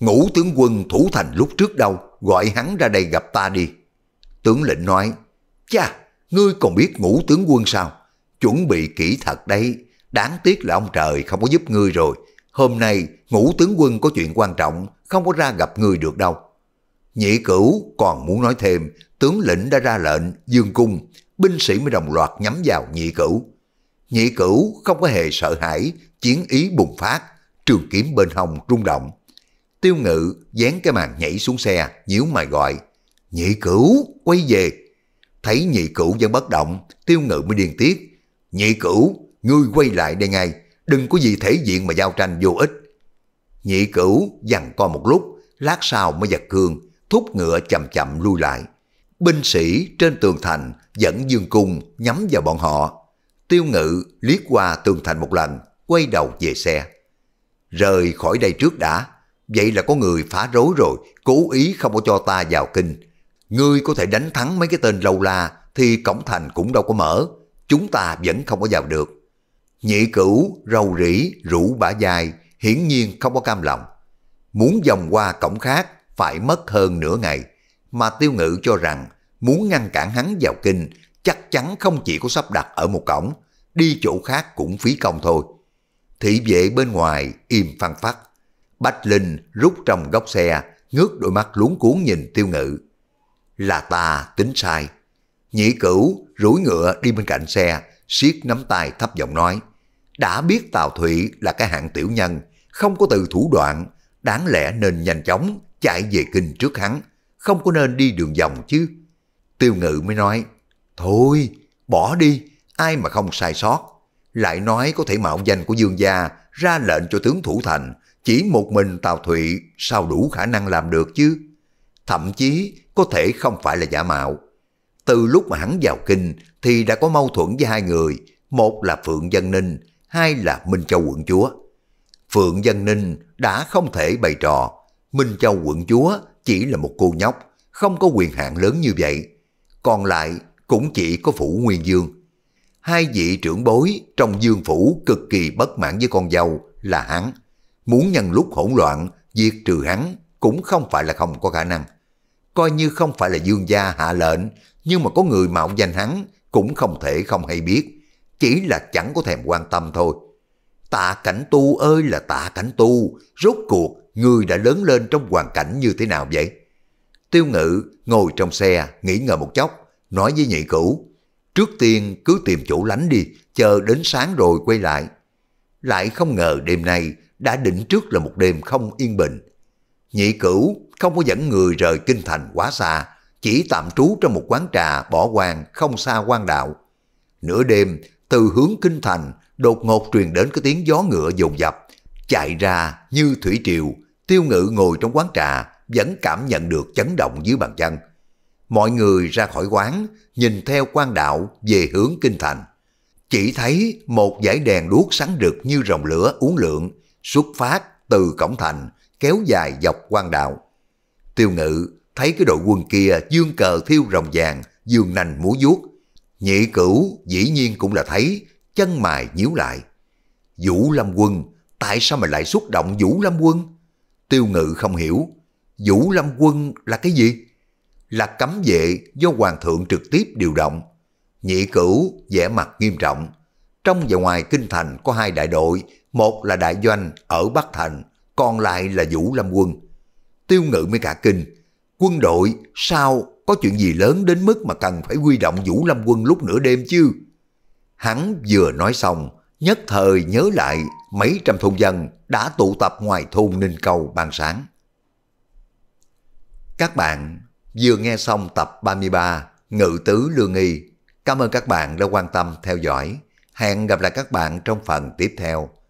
Ngũ tướng quân thủ thành lúc trước đâu? gọi hắn ra đây gặp ta đi. Tướng lĩnh nói, cha, ngươi còn biết ngũ tướng quân sao? Chuẩn bị kỹ thật đấy, đáng tiếc là ông trời không có giúp ngươi rồi. Hôm nay ngũ tướng quân có chuyện quan trọng, không có ra gặp ngươi được đâu. Nhị cửu còn muốn nói thêm, tướng lĩnh đã ra lệnh, dương cung, binh sĩ mới đồng loạt nhắm vào nhị cửu. Nhị cửu không có hề sợ hãi, chiến ý bùng phát, trường kiếm bên hồng rung động. Tiêu ngự dán cái màn nhảy xuống xe, nhíu mày gọi. Nhị cửu, quay về. Thấy nhị cửu vẫn bất động, tiêu ngự mới điên tiết. Nhị cửu, ngươi quay lại đây ngay, đừng có gì thể diện mà giao tranh vô ích. Nhị cửu dằn co một lúc, lát sau mới giật cương, thúc ngựa chậm chậm lui lại. Binh sĩ trên tường thành dẫn dương cung nhắm vào bọn họ. Tiêu ngự liếc qua tường thành một lần, quay đầu về xe. Rời khỏi đây trước đã, vậy là có người phá rối rồi, cố ý không có cho ta vào kinh. Ngươi có thể đánh thắng mấy cái tên lâu la thì cổng thành cũng đâu có mở, chúng ta vẫn không có vào được. Nhị cửu, râu rĩ, rủ bả dài, hiển nhiên không có cam lòng. Muốn vòng qua cổng khác phải mất hơn nửa ngày, mà tiêu ngự cho rằng muốn ngăn cản hắn vào kinh chắc chắn không chỉ có sắp đặt ở một cổng, đi chỗ khác cũng phí công thôi. Thị vệ bên ngoài im phăng phát, Bách Linh rút trong góc xe, ngước đôi mắt luống cuốn nhìn tiêu ngự. Là ta tính sai. Nhĩ cửu rủi ngựa đi bên cạnh xe, siết nắm tay thấp giọng nói. Đã biết Tào Thụy là cái hạng tiểu nhân, không có từ thủ đoạn, đáng lẽ nên nhanh chóng chạy về kinh trước hắn, không có nên đi đường vòng chứ. Tiêu ngự mới nói, thôi, bỏ đi, ai mà không sai sót. Lại nói có thể mạo danh của dương gia ra lệnh cho tướng thủ thành chỉ một mình Tào Thụy sao đủ khả năng làm được chứ? Thậm chí có thể không phải là giả mạo. Từ lúc mà hắn vào kinh thì đã có mâu thuẫn với hai người. Một là Phượng Dân Ninh, hai là Minh Châu Quận Chúa. Phượng Dân Ninh đã không thể bày trò. Minh Châu Quận Chúa chỉ là một cô nhóc, không có quyền hạn lớn như vậy. Còn lại cũng chỉ có Phủ Nguyên Dương. Hai vị trưởng bối trong Dương Phủ cực kỳ bất mãn với con dâu là hắn muốn nhân lúc hỗn loạn, diệt trừ hắn cũng không phải là không có khả năng. Coi như không phải là dương gia hạ lệnh, nhưng mà có người mạo danh hắn cũng không thể không hay biết, chỉ là chẳng có thèm quan tâm thôi. Tạ cảnh tu ơi là tạ cảnh tu, rốt cuộc người đã lớn lên trong hoàn cảnh như thế nào vậy? Tiêu ngự ngồi trong xe, nghỉ ngờ một chốc, nói với nhị cửu, trước tiên cứ tìm chỗ lánh đi, chờ đến sáng rồi quay lại. Lại không ngờ đêm nay đã định trước là một đêm không yên bình. Nhị cửu không có dẫn người rời kinh thành quá xa, chỉ tạm trú trong một quán trà bỏ hoang không xa quan đạo. Nửa đêm, từ hướng kinh thành, đột ngột truyền đến cái tiếng gió ngựa dồn dập, chạy ra như thủy triều, tiêu ngự ngồi trong quán trà, vẫn cảm nhận được chấn động dưới bàn chân. Mọi người ra khỏi quán, nhìn theo quan đạo về hướng kinh thành. Chỉ thấy một dải đèn đuốc sáng rực như rồng lửa uốn lượn, xuất phát từ cổng thành, kéo dài dọc quan đạo. Tiêu ngự thấy cái đội quân kia dương cờ thiêu rồng vàng, dương nành múa vuốt. Nhị cửu dĩ nhiên cũng là thấy, chân mài nhíu lại. Vũ Lâm Quân, tại sao mày lại xúc động Vũ Lâm Quân? Tiêu ngự không hiểu, Vũ Lâm Quân là cái gì? Là cấm vệ do Hoàng thượng trực tiếp điều động. Nhị cửu vẻ mặt nghiêm trọng. Trong và ngoài kinh thành có hai đại đội một là đại doanh ở Bắc Thành, còn lại là Vũ Lâm quân. Tiêu ngự mới cả kinh, quân đội sao có chuyện gì lớn đến mức mà cần phải huy động Vũ Lâm quân lúc nửa đêm chứ? Hắn vừa nói xong, nhất thời nhớ lại mấy trăm thôn dân đã tụ tập ngoài thôn Ninh Cầu ban sáng. Các bạn vừa nghe xong tập 33 Ngự Tứ Lương Nghi. Cảm ơn các bạn đã quan tâm theo dõi. Hẹn gặp lại các bạn trong phần tiếp theo